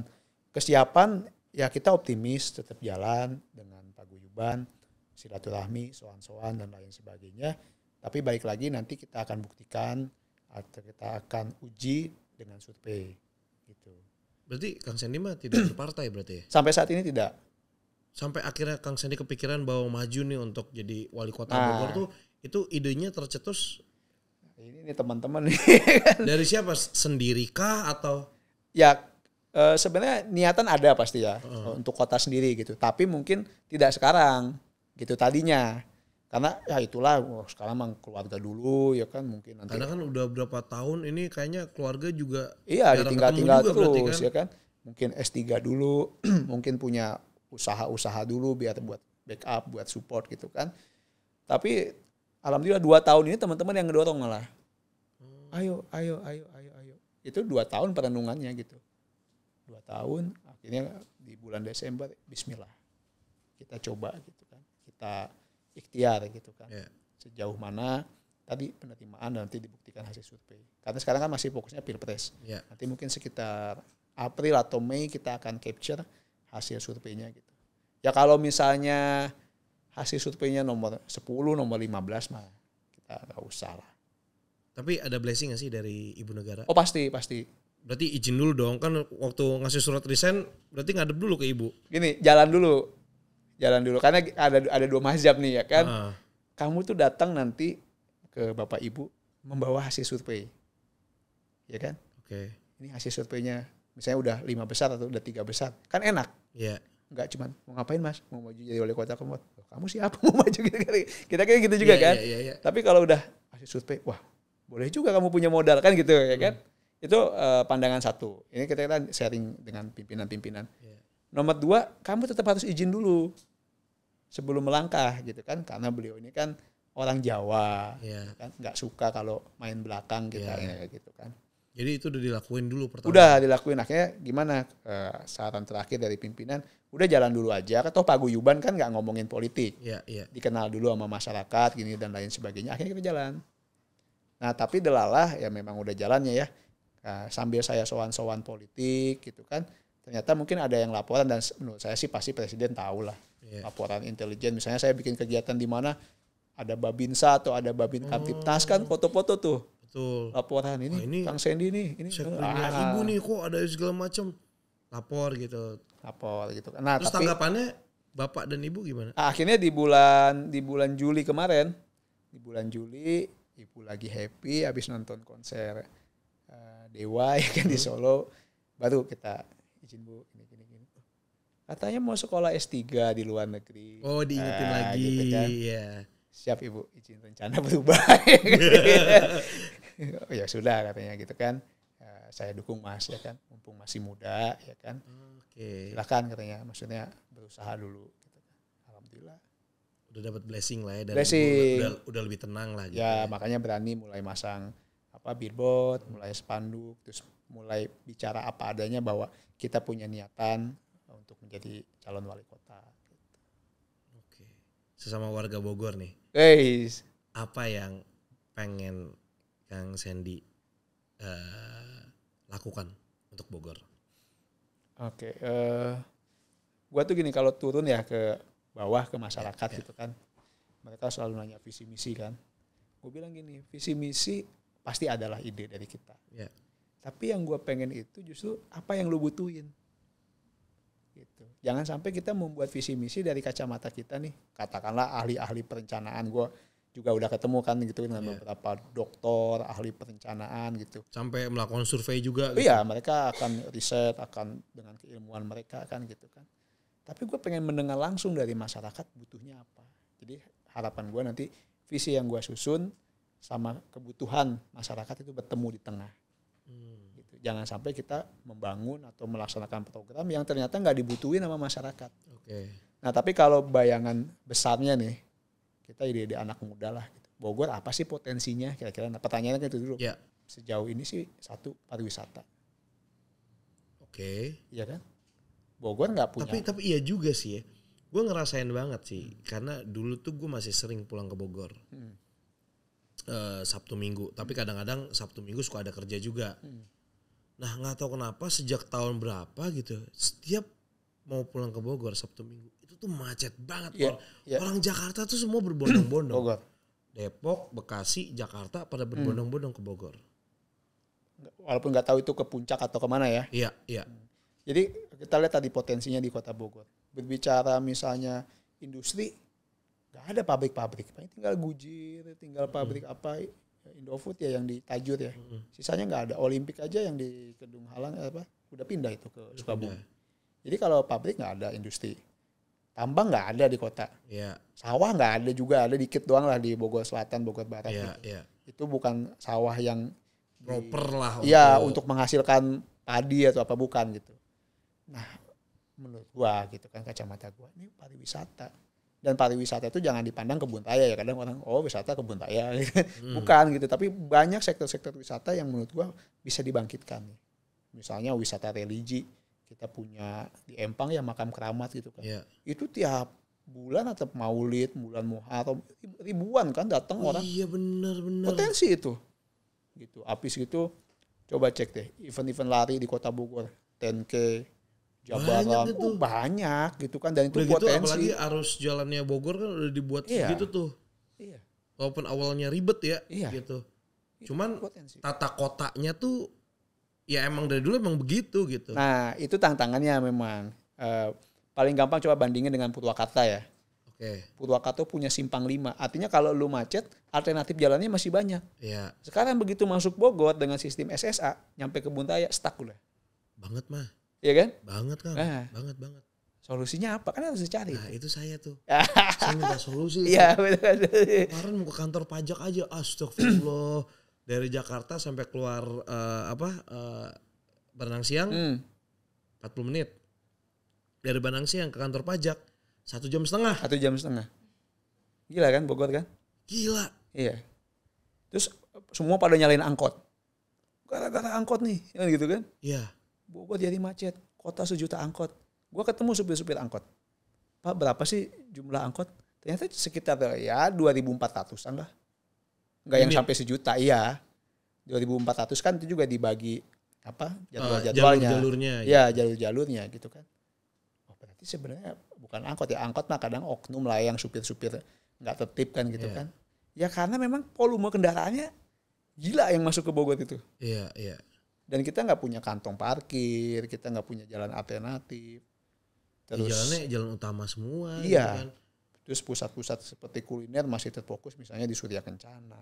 Speaker 2: kesiapan ya kita optimis tetap jalan dengan paguyuban, silaturahmi, soan-soan dan lain sebagainya. Tapi baik lagi nanti kita akan buktikan atau kita akan uji dengan survei gitu.
Speaker 1: Berarti Kang Sandi mah tidak berpartai berarti ya?
Speaker 2: Sampai saat ini tidak
Speaker 1: sampai akhirnya Kang Sandi kepikiran bahwa maju nih untuk jadi wali kota nah. Bogor tuh itu idenya tercetus ini nih teman-teman nih dari siapa sendirikah atau
Speaker 2: ya e, sebenarnya niatan ada pasti ya uh. untuk kota sendiri gitu tapi mungkin tidak sekarang gitu tadinya karena ya itulah oh, sekarang emang keluarga dulu ya kan mungkin nanti karena
Speaker 1: kan udah berapa tahun ini kayaknya keluarga juga iya ditinggal-tinggal terus kan? ya kan
Speaker 2: mungkin S3 dulu mungkin punya usaha-usaha dulu biar buat backup, buat support gitu kan. Tapi alhamdulillah dua tahun ini teman-teman yang ngedorong malah. Hmm. Ayo, ayo, ayo, ayo, ayo. Itu dua tahun perenungannya gitu.
Speaker 1: Dua tahun, akhirnya
Speaker 2: di bulan Desember, Bismillah. Kita coba gitu kan. Kita ikhtiar gitu kan. Yeah. Sejauh mana tadi penerimaan dan nanti dibuktikan hasil survei. Karena sekarang kan masih fokusnya pilpres. Yeah. Nanti mungkin sekitar April atau Mei kita akan capture hasil surveinya gitu. Ya kalau misalnya hasil surveinya nomor 10, nomor 15 mah kita nggak
Speaker 1: usah lah. Tapi ada blessing gak sih dari ibu negara? Oh pasti, pasti. Berarti izin dulu dong, kan waktu ngasih surat resign berarti ngadep dulu ke ibu. Gini, jalan dulu.
Speaker 2: Jalan dulu, karena ada ada dua mazhab nih ya kan. Ah. Kamu tuh datang nanti ke bapak ibu membawa hasil survei. Ya kan? Oke. Okay. Ini hasil surveinya misalnya udah lima besar atau udah tiga besar. Kan enak Iya. Yeah. Enggak cuman mau ngapain mas, mau maju jadi wali kota kamu, kamu siapa mau maju gitu kan? Kita kayak gitu juga yeah, kan. Yeah, yeah, yeah. Tapi kalau udah masih survei, wah boleh juga kamu punya modal kan gitu ya kan? Hmm. Itu uh, pandangan satu. Ini kita, kita sharing dengan pimpinan-pimpinan. Yeah. Nomor dua, kamu tetap harus izin dulu sebelum melangkah gitu kan, karena beliau ini kan orang Jawa, yeah. Gitu kan nggak suka kalau main belakang kita yeah. ya,
Speaker 1: gitu kan. Jadi itu udah dilakuin dulu pertama. Udah
Speaker 2: dilakuin akhirnya gimana uh, saran terakhir dari pimpinan? Udah jalan dulu aja. Atau kan paguyuban kan nggak ngomongin politik. Iya iya. Dikenal dulu sama masyarakat gini dan lain sebagainya. Akhirnya kita jalan. Nah tapi delalah ya memang udah jalannya ya. Uh, sambil saya sowan-sowan politik gitu kan. Ternyata mungkin ada yang laporan dan menurut saya sih pasti presiden tahu lah. Yeah. Laporan intelijen misalnya saya bikin kegiatan di mana ada babinsa atau ada babin kamtipnas hmm. kan foto-foto tuh Betul. Laporan ini, oh, ini Kang Sandy nih, ini ah. ibu nih
Speaker 1: kok ada segala macam lapor gitu. Lapor gitu.
Speaker 2: Nah, Terus tapi, tanggapannya
Speaker 1: Bapak dan Ibu gimana?
Speaker 2: Ah, akhirnya di bulan di bulan Juli kemarin, di bulan Juli Ibu lagi happy habis nonton konser uh, Dewa ya kan di hmm. Solo baru kita izin Bu ini gini gini. Katanya mau sekolah S3 di luar negeri. Oh, diingetin nah, lagi. Gitu kan. Yeah siap ibu izin rencana berubah oh, ya sudah katanya gitu kan ya, saya dukung mas ya kan mumpung masih muda ya kan okay. silakan katanya maksudnya berusaha dulu gitu. Kan.
Speaker 1: alhamdulillah udah dapat blessing lah
Speaker 2: ya dan Udah,
Speaker 1: udah lebih tenang lah gitu ya, ya makanya
Speaker 2: berani mulai masang apa billboard mulai spanduk terus mulai bicara apa adanya bahwa kita punya niatan untuk menjadi calon wali
Speaker 1: kota sesama warga Bogor nih. Guys, apa yang pengen Kang Sandy uh, eh, lakukan untuk Bogor?
Speaker 2: Oke, okay, uh, eh, gua tuh gini kalau turun ya ke bawah ke masyarakat yeah, yeah. gitu kan, mereka selalu nanya visi misi kan. Gue bilang gini, visi misi pasti adalah ide dari kita. Yeah. Tapi yang gue pengen itu justru apa yang lu butuhin. Jangan sampai kita membuat visi misi dari kacamata kita nih. Katakanlah ahli-ahli perencanaan gue juga udah ketemu kan gitu dengan yeah. beberapa dokter, ahli perencanaan gitu.
Speaker 1: Sampai melakukan survei juga. Gitu. Iya,
Speaker 2: mereka akan riset, akan dengan keilmuan mereka kan gitu kan. Tapi gue pengen mendengar langsung dari masyarakat butuhnya apa. Jadi harapan gue nanti visi yang gue susun sama kebutuhan masyarakat itu bertemu di tengah. Hmm jangan sampai kita membangun atau melaksanakan program yang ternyata nggak dibutuhin sama masyarakat. Oke. Okay. Nah tapi kalau bayangan besarnya nih kita ide-ide anak muda lah. Gitu. Bogor apa sih potensinya kira-kira? Nah, pertanyaannya itu dulu. Yeah. Sejauh ini sih satu pariwisata.
Speaker 1: Oke. Okay. Iya kan? Bogor nggak punya. Tapi tapi iya juga sih ya. Gue ngerasain banget sih hmm. karena dulu tuh gue masih sering pulang ke Bogor. Hmm. Uh, Sabtu Minggu, tapi kadang-kadang Sabtu Minggu suka ada kerja juga. Hmm. Nah nggak tahu kenapa sejak tahun berapa gitu setiap mau pulang ke Bogor Sabtu Minggu itu tuh macet banget. Yeah, orang, yeah. orang Jakarta tuh semua berbondong-bondong. Bogor. Depok, Bekasi,
Speaker 2: Jakarta pada berbondong-bondong ke Bogor. Walaupun nggak tahu itu ke puncak atau kemana ya. Iya, iya. Jadi kita lihat tadi potensinya di kota Bogor. Berbicara misalnya industri, nggak ada pabrik-pabrik. Tinggal gujir, tinggal pabrik hmm. apa, Indofood ya yang di Tajur ya. Sisanya nggak ada. Olimpik aja yang di Kedung Halang eh, apa udah pindah itu ke Sukabumi. Jadi kalau pabrik nggak ada industri. Tambang nggak ada di kota. Ya. Sawah nggak ada juga, ada dikit doang lah di Bogor Selatan, Bogor Barat. Ya, gitu. Iya. Itu bukan sawah yang proper di, lah. Iya, untuk... untuk menghasilkan padi atau apa bukan gitu. Nah, menurut gua gitu kan kacamata gua ini pariwisata dan pariwisata itu jangan dipandang kebun raya ya kadang orang oh wisata kebun raya hmm. bukan gitu tapi banyak sektor-sektor wisata yang menurut gua bisa dibangkitkan misalnya wisata religi kita punya di Empang ya makam keramat gitu kan yeah. itu tiap bulan atau Maulid bulan Muharram ribuan kan datang oh, orang iya
Speaker 1: benar benar
Speaker 2: potensi itu gitu habis gitu coba cek deh event-event lari di kota Bogor 10K Jabar banyak Oh, banyak gitu kan dan itu udah gitu, potensi. Gitu, apalagi
Speaker 1: arus jalannya Bogor kan udah dibuat iya. gitu tuh. Iya. Walaupun awalnya ribet ya iya. gitu. Cuman potensi. tata kotanya tuh ya emang dari dulu emang begitu
Speaker 2: gitu. Nah, itu tantangannya memang. Uh, paling gampang coba bandingin dengan Purwakarta ya. Oke. Okay. Purwakarta punya simpang lima. Artinya kalau lu macet, alternatif jalannya masih banyak. Iya. Sekarang begitu masuk Bogor dengan sistem SSA, nyampe ke Buntaya stuck udah.
Speaker 1: Banget mah Iya kan? Banget kan. Nah. Banget banget. Solusinya apa? Kan harus dicari. Nah, itu saya tuh. saya minta solusi. Iya, Kemarin mau ke kantor pajak aja. Astagfirullah. Dari Jakarta sampai keluar uh, apa? Uh, eh, berenang siang. Hmm. 40 menit. Dari Benang siang ke kantor pajak satu jam setengah. Satu jam setengah. Gila kan Bogor kan? Gila. Iya.
Speaker 2: Terus semua pada nyalain angkot. Gara-gara angkot nih, kan gitu kan? Iya. Bogor jadi macet, kota sejuta angkot. Gue ketemu supir-supir angkot. Pak berapa sih jumlah angkot? Ternyata sekitar ya 2.400an lah. Enggak yang sampai sejuta, iya. 2.400 kan itu juga dibagi apa ah, jadwal-jadwalnya. Uh, jalur-jalurnya. Ya, ya. jalur-jalurnya gitu kan. Oh, berarti sebenarnya bukan angkot ya. Angkot mah kadang oknum lah yang supir-supir nggak tertib kan gitu yeah. kan. Ya karena memang volume kendaraannya gila yang masuk ke Bogor itu. Iya, yeah, iya. Yeah dan kita nggak punya kantong parkir kita nggak punya jalan alternatif terus Di jalannya
Speaker 1: jalan utama semua gitu iya kan?
Speaker 2: terus pusat-pusat seperti kuliner masih terfokus misalnya di Surya Kencana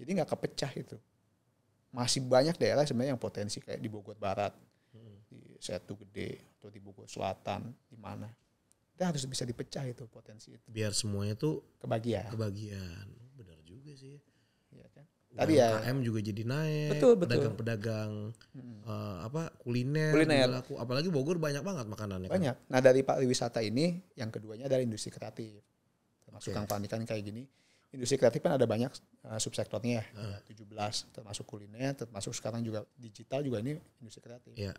Speaker 2: jadi nggak kepecah itu masih banyak daerah sebenarnya yang potensi kayak di Bogor Barat
Speaker 1: hmm. di Setu Gede atau di Bogor Selatan di mana kita harus bisa dipecah
Speaker 2: itu potensi
Speaker 1: itu biar semuanya tuh kebagian kebagian benar juga sih ya kan tadi ya KM juga jadi naik betul betul pedagang-pedagang uh, apa kuliner kuliner laku apalagi Bogor banyak banget makanannya kan. banyak
Speaker 2: kan? nah dari pak pariwisata ini yang keduanya dari industri kreatif termasuk okay. kang kayak gini industri kreatif kan ada banyak uh, subsektornya ya. ah. uh. 17 termasuk kuliner termasuk sekarang juga digital juga ini industri kreatif yeah.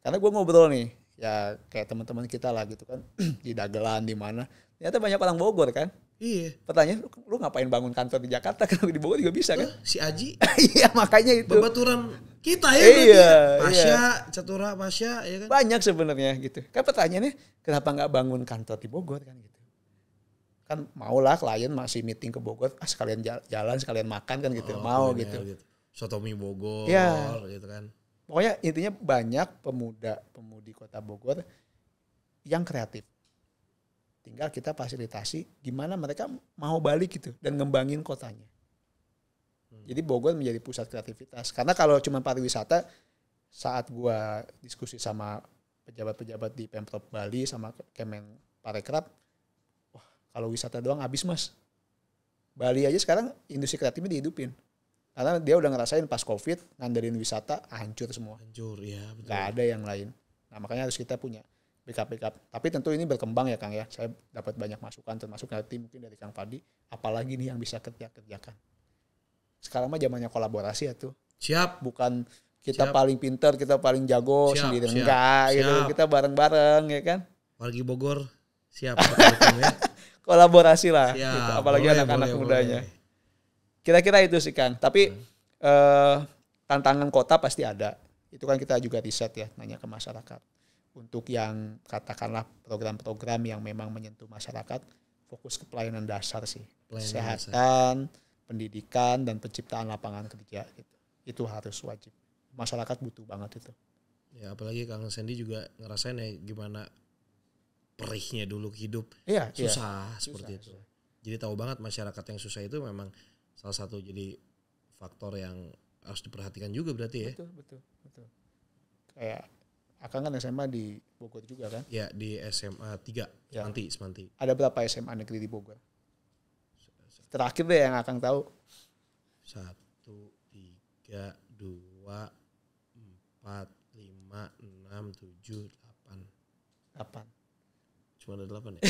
Speaker 2: karena gue ngobrol nih ya kayak teman-teman kita lah gitu kan di dagelan di mana ternyata banyak orang Bogor kan Iya. Pertanyaan lu, lu ngapain bangun kantor di Jakarta? Kalau di Bogor juga bisa kan? Eh, si Aji. iya makanya itu. Bebaturan kita ya. Iya. Pasya, iya. Catura, Pasya, ya kan? Banyak sebenarnya gitu. Kan pertanyaannya kenapa nggak bangun kantor di Bogor kan gitu? Kan maulah klien masih meeting ke Bogor, ah sekalian jalan, sekalian makan kan gitu, oh, mau gitu. gitu.
Speaker 1: Sotomi Bogor, ya. gitu kan.
Speaker 2: Pokoknya intinya banyak pemuda, pemudi kota Bogor yang kreatif Tinggal kita fasilitasi gimana mereka mau balik gitu dan ngembangin kotanya. Jadi Bogor menjadi pusat kreativitas. Karena kalau cuma pariwisata, saat gua diskusi sama pejabat-pejabat di Pemprov Bali sama Kemen Parekraf, wah kalau wisata doang habis mas. Bali aja sekarang industri kreatifnya dihidupin. Karena dia udah ngerasain pas COVID, ngandelin wisata, hancur semua.
Speaker 1: Hancur ya.
Speaker 2: Betul. Gak ada yang lain. Nah makanya harus kita punya backup backup. Tapi tentu ini berkembang ya Kang ya. Saya dapat banyak masukan termasuk nanti mungkin dari Kang Fadi. Apalagi nih yang bisa kerja kerjakan. Sekarang mah zamannya kolaborasi ya tuh. Siap. Bukan kita siap. paling pinter, kita paling jago siap, sendiri siap, enggak gitu. siap. gitu. Kita bareng-bareng ya kan. Wargi Bogor siap. Kolaborasi lah. Siap, gitu. Apalagi anak-anak mudanya. Kira-kira itu sih Kang. Tapi hmm. eh, tantangan kota pasti ada. Itu kan kita juga riset ya, nanya ke masyarakat untuk yang katakanlah program-program yang memang menyentuh masyarakat fokus ke pelayanan dasar sih pelayanan kesehatan dasar. pendidikan dan
Speaker 1: penciptaan lapangan kerja gitu itu harus wajib masyarakat butuh banget itu ya apalagi kang Sandy juga ngerasain ya gimana perihnya dulu hidup iya, iya. susah iya. seperti susah, itu susah. Iya. jadi tahu banget masyarakat yang susah itu memang salah satu jadi faktor yang harus diperhatikan juga berarti ya
Speaker 2: betul betul betul
Speaker 1: kayak akan kan SMA di Bogor juga kan? Ya di SMA 3 ya. nanti semanti. Ada
Speaker 2: berapa SMA negeri di Bogor? Terakhir deh yang akan tahu.
Speaker 1: Satu, tiga, dua, empat, lima, enam, tujuh, delapan. Delapan. Cuma ada delapan ya?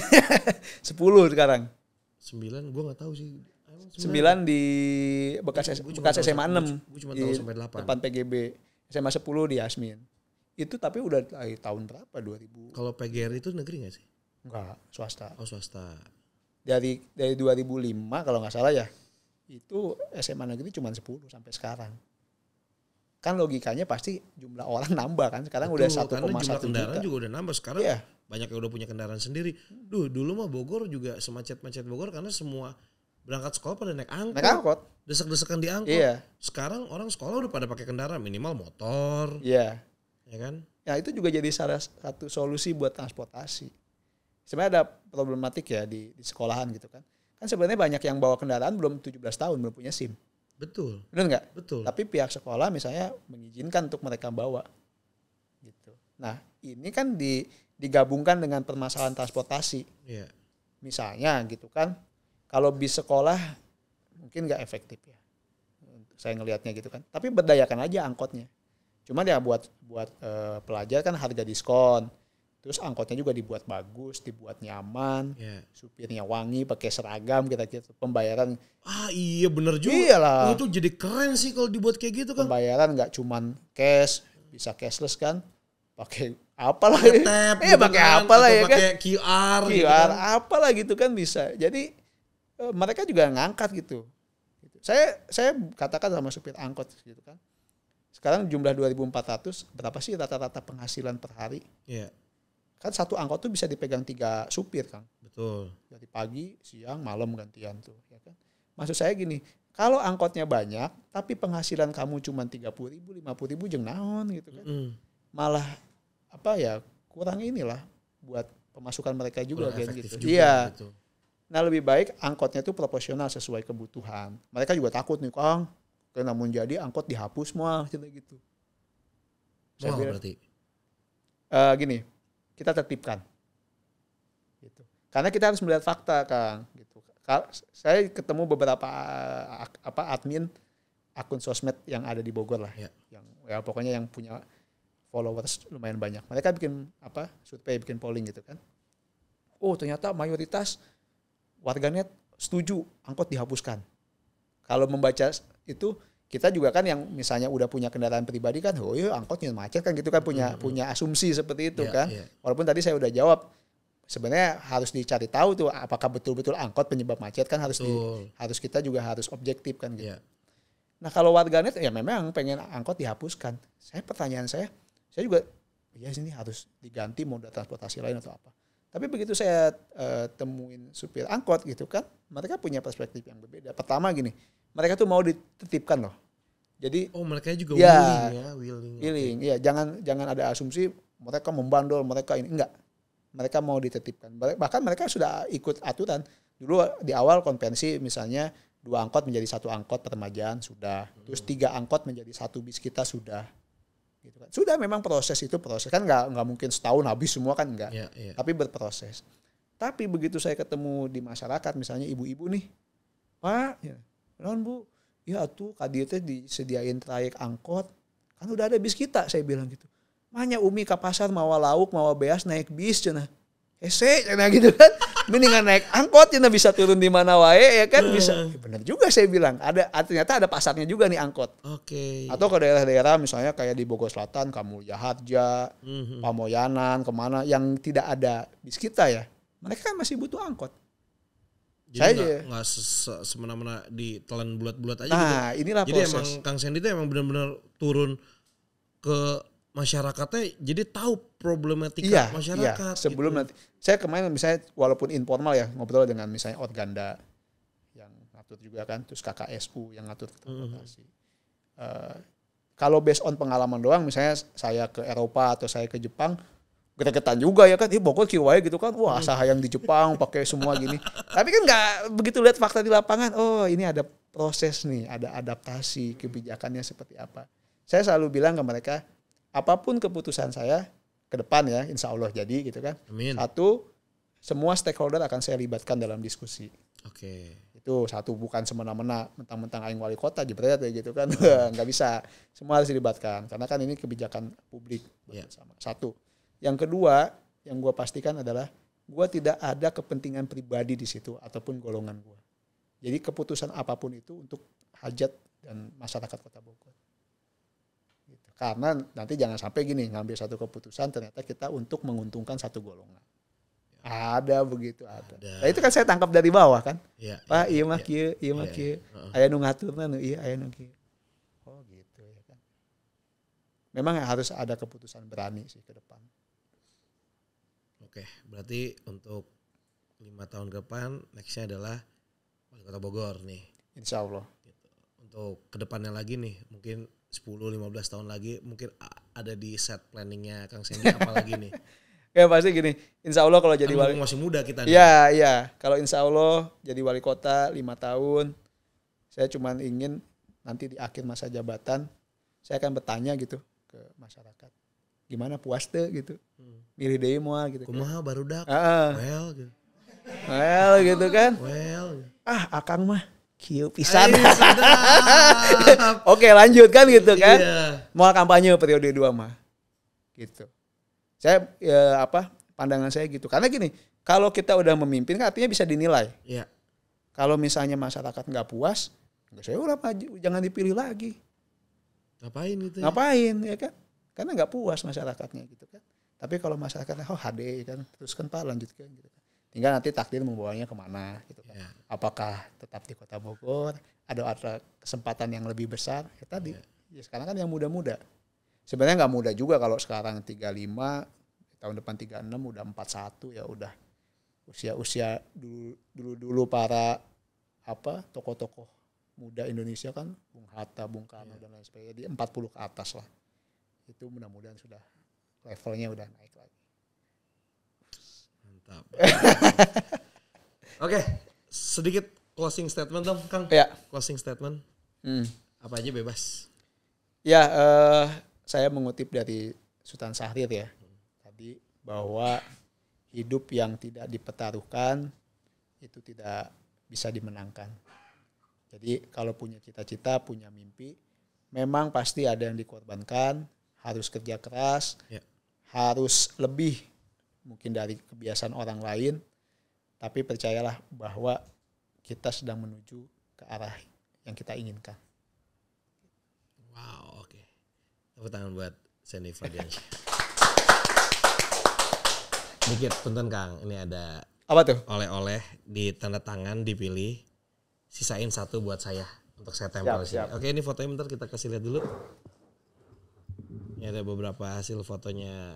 Speaker 2: Sepuluh sekarang. Sembilan, gue nggak tahu sih. Sembilan ya? di bekas gua bekas SMA enam. Gue cuma tahu iya, sampai delapan. Depan PGB. SMA sepuluh di Yasmin. Itu tapi udah eh, tahun berapa? 2000. Kalau PGR itu negeri nggak sih? Enggak, swasta. Oh, swasta. Dari dari 2005 kalau nggak salah ya. Itu SMA negeri cuma
Speaker 1: 10 sampai sekarang. Kan logikanya pasti jumlah orang nambah kan. Sekarang Betul, udah satu juta. Jumlah kendaraan juga udah nambah sekarang. Iya. Banyak yang udah punya kendaraan sendiri. Duh, dulu mah Bogor juga semacet-macet Bogor karena semua berangkat sekolah pada naik angkot. Naik angkot. Desek-desekan di angkot. Iya. Sekarang orang sekolah udah pada pakai kendaraan minimal motor. Iya ya kan?
Speaker 2: Ya itu juga jadi salah satu solusi buat transportasi. Sebenarnya ada problematik ya di, di sekolahan gitu kan. Kan sebenarnya banyak yang bawa kendaraan belum 17 tahun, belum punya SIM. Betul. Benar nggak? Betul. Tapi pihak sekolah misalnya mengizinkan untuk mereka bawa. Gitu. Nah ini kan di, digabungkan dengan permasalahan transportasi. Iya. Misalnya gitu kan, kalau bis sekolah mungkin nggak efektif ya. Saya ngelihatnya gitu kan. Tapi berdayakan aja angkotnya cuma ya buat buat uh, pelajar kan harga diskon. Terus angkotnya juga dibuat bagus, dibuat nyaman, yeah. supirnya wangi, pakai seragam, kita kira pembayaran.
Speaker 1: Ah iya bener juga. Iyalah. Oh,
Speaker 2: itu jadi keren sih kalau dibuat kayak gitu kan. Pembayaran nggak cuma cash, bisa cashless kan. Pakai apalah. Pakai ya? tab. Iya gitu pakai kan, apalah ya kan. Pakai QR. QR gitu kan. apalah gitu kan bisa. Jadi eh, mereka juga ngangkat gitu. gitu. Saya saya katakan sama supir angkot gitu kan sekarang jumlah 2.400, berapa sih rata-rata penghasilan per hari? Yeah. Kan satu angkot tuh bisa dipegang tiga supir kang? Betul. Dari pagi, siang, malam gantian tuh. Ya kan? Maksud saya gini, kalau angkotnya banyak, tapi penghasilan kamu cuma tiga puluh ribu, lima puluh ribu jeng naon gitu kan. Mm. Malah apa ya kurang inilah buat pemasukan mereka juga kan gitu. Juga, iya. Gitu. Nah lebih baik angkotnya tuh proporsional sesuai kebutuhan. Mereka juga takut nih, Kang, karena namun jadi angkot dihapus semua cerita gitu. Saya oh, berarti. Uh, gini, kita tertibkan. Gitu. Karena kita harus melihat fakta, Kang. Gitu. Saya ketemu beberapa eh, apa admin akun sosmed yang ada di Bogor lah, ya. yang ya pokoknya yang punya followers lumayan banyak. Mereka bikin apa survei, bikin polling gitu kan. Oh ternyata mayoritas warganet setuju angkot dihapuskan. Kalau membaca itu kita juga kan yang misalnya udah punya kendaraan pribadi kan, oh iya angkotnya macet kan gitu kan punya hmm. punya asumsi seperti itu yeah, kan. Yeah. Walaupun tadi saya udah jawab sebenarnya harus dicari tahu tuh apakah betul-betul angkot penyebab macet kan harus di, harus kita juga harus objektif kan gitu. Yeah. Nah kalau warganet ya memang pengen angkot dihapuskan. Saya pertanyaan saya, saya juga ya ini harus diganti moda transportasi lain atau apa. Tapi begitu saya uh, temuin supir angkot gitu kan, mereka punya perspektif yang berbeda. Pertama gini, mereka tuh mau dititipkan loh.
Speaker 1: Jadi oh mereka juga ya, willing ya, willing.
Speaker 2: Willing, okay. ya jangan jangan ada asumsi mereka membandol, mereka ini enggak. Mereka mau ditetipkan. Bahkan mereka sudah ikut aturan. Dulu di awal konvensi misalnya dua angkot menjadi satu angkot permajaan sudah. Terus hmm. tiga angkot menjadi satu bis kita sudah. Gitu kan. Sudah memang proses itu proses kan nggak nggak mungkin setahun habis semua kan enggak. Yeah, yeah. Tapi berproses. Tapi begitu saya ketemu di masyarakat misalnya ibu-ibu nih, Pak, ya, non bu ya tuh kadir teh disediain trayek angkot kan udah ada bis kita saya bilang gitu Manya Umi ke pasar mawa lauk, mawa beas naik bis cina. Hese cina gitu kan. Mendingan naik angkot cina bisa turun di mana wae ya kan bisa. Eh. Ya bener juga saya bilang. Ada ah, ternyata ada pasarnya juga nih angkot. Oke. Okay. Atau ke daerah-daerah misalnya kayak di Bogor Selatan, kamu Harja, mm-hmm. Pamoyanan, kemana yang tidak ada bis kita ya. Mereka kan masih butuh angkot jadi
Speaker 1: nggak se semena-mena ditelan bulat-bulat aja nah, gitu. inilah jadi proses. emang Kang Sandy itu emang benar-benar turun ke masyarakatnya jadi tahu problematika iya, masyarakat. Iya. Gitu.
Speaker 2: Sebelum gitu. nanti saya kemarin misalnya walaupun informal ya ngobrol dengan misalnya Organda yang ngatur juga kan, terus KKSU yang ngatur transportasi. Mm -hmm. uh, kalau based on pengalaman doang misalnya saya ke Eropa atau saya ke Jepang, gregetan juga ya kan ini bokor kiwai gitu kan wah hmm. yang di Jepang pakai semua gini tapi kan nggak begitu lihat fakta di lapangan oh ini ada proses nih ada adaptasi kebijakannya seperti apa saya selalu bilang ke mereka apapun keputusan saya ke depan ya insya Allah jadi gitu kan Amin. satu semua stakeholder akan saya libatkan dalam diskusi oke okay. itu satu bukan semena-mena mentang-mentang aing wali kota jebret ya gitu kan hmm. nggak bisa semua harus dilibatkan karena kan ini kebijakan publik yeah. Ya. sama satu yang kedua, yang gue pastikan adalah gue tidak ada kepentingan pribadi di situ ataupun golongan gue. Jadi keputusan apapun itu untuk hajat dan masyarakat Kota Bogor. Gitu. Karena nanti jangan sampai gini ngambil satu keputusan ternyata kita untuk menguntungkan satu golongan. Ada begitu ada. ada. Nah, itu kan saya tangkap dari bawah kan. Ya, Pak, iya mah iya, iya mah iya, kieu. Aya nu ngaturna nu iya, aya nu Oh gitu ya kan. Memang harus ada keputusan berani
Speaker 1: sih ke depan Oke, berarti untuk lima tahun ke depan nextnya adalah wali kota Bogor nih. Insya Allah. Gitu. Untuk kedepannya lagi nih, mungkin 10-15 tahun lagi mungkin ada di set planningnya Kang Sandy apa lagi nih?
Speaker 2: Ya pasti gini, insya Allah kalau jadi kan wali masih muda kita. Iya iya, kalau insya Allah jadi wali kota lima tahun, saya cuma ingin nanti di akhir masa jabatan saya akan bertanya gitu ke masyarakat, gimana puas deh gitu, milih deh ah, mau gitu. Kan. Kumaha baru barudak. Uh, well gitu. Well gitu kan. Well. Gitu. Ah, Akang mah kieu pisan. Oke, lanjut kan gitu kan. Yeah. Mau kampanye periode dua mah. Gitu. Saya ya, apa pandangan saya gitu. Karena gini, kalau kita udah memimpin kan artinya bisa dinilai. Iya. Kalau misalnya masyarakat nggak puas, ya saya udah jangan dipilih lagi. Ngapain gitu ya? Ngapain ya kan? Karena nggak puas masyarakatnya gitu kan. Tapi kalau masyarakatnya oh HD kan, teruskan Pak lanjutkan gitu. Kan. Tinggal nanti takdir membawanya kemana gitu kan. Yeah. Apakah tetap di kota Bogor, ada ada kesempatan yang lebih besar. Ya tadi, yeah. ya sekarang kan yang muda-muda. Sebenarnya nggak muda juga kalau sekarang 35, tahun depan 36 udah 41 ya udah usia-usia dulu dulu para apa tokoh-tokoh muda Indonesia kan Bung Hatta, Bung Karno yeah. dan lain sebagainya di 40 ke atas lah. Itu mudah-mudahan sudah
Speaker 1: levelnya udah naik lagi. Mantap. Oke, okay, sedikit closing statement dong, Kang. Ya. Closing statement. Hmm. Apa aja bebas.
Speaker 2: Ya, uh, saya mengutip dari Sultan Syahrir ya. Tadi bahwa hidup yang tidak dipertaruhkan itu tidak bisa dimenangkan. Jadi kalau punya cita-cita, punya mimpi, memang pasti ada yang dikorbankan, harus kerja keras, ya harus lebih mungkin dari kebiasaan orang lain tapi percayalah bahwa kita sedang menuju ke arah yang kita inginkan.
Speaker 1: Wow, oke. Okay. Tepuk tangan buat Sandy Fadian. Dikit punten Kang, ini ada apa tuh? Oleh-oleh di tanda tangan dipilih, sisain satu buat saya untuk saya tempel siap, sini. Oke, ini fotonya bentar kita kasih lihat dulu. Ini ada beberapa hasil fotonya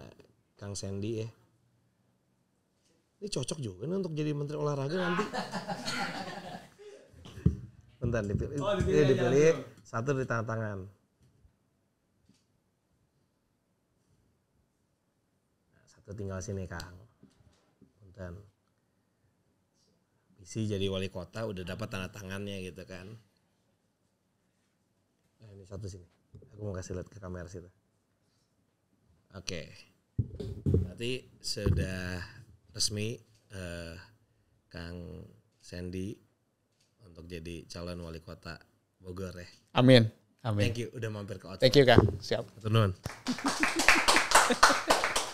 Speaker 1: Kang Sandy ya. Ini cocok juga nih untuk jadi menteri olahraga nanti. Bentar dipilih. Oh, dipilih, ini iya, dipilih satu di tangan tangan. Nah, satu tinggal sini Kang. Bentar. Bisi jadi wali kota udah dapat tanda tangannya gitu kan. Nah, ini satu sini. Aku mau kasih lihat ke kamera situ. Oke. Berarti sudah resmi uh, Kang Sandy untuk jadi calon wali kota Bogor ya. Amin. Amin. Thank you udah mampir ke Otak. Thank you Kang. Siap. Tenun.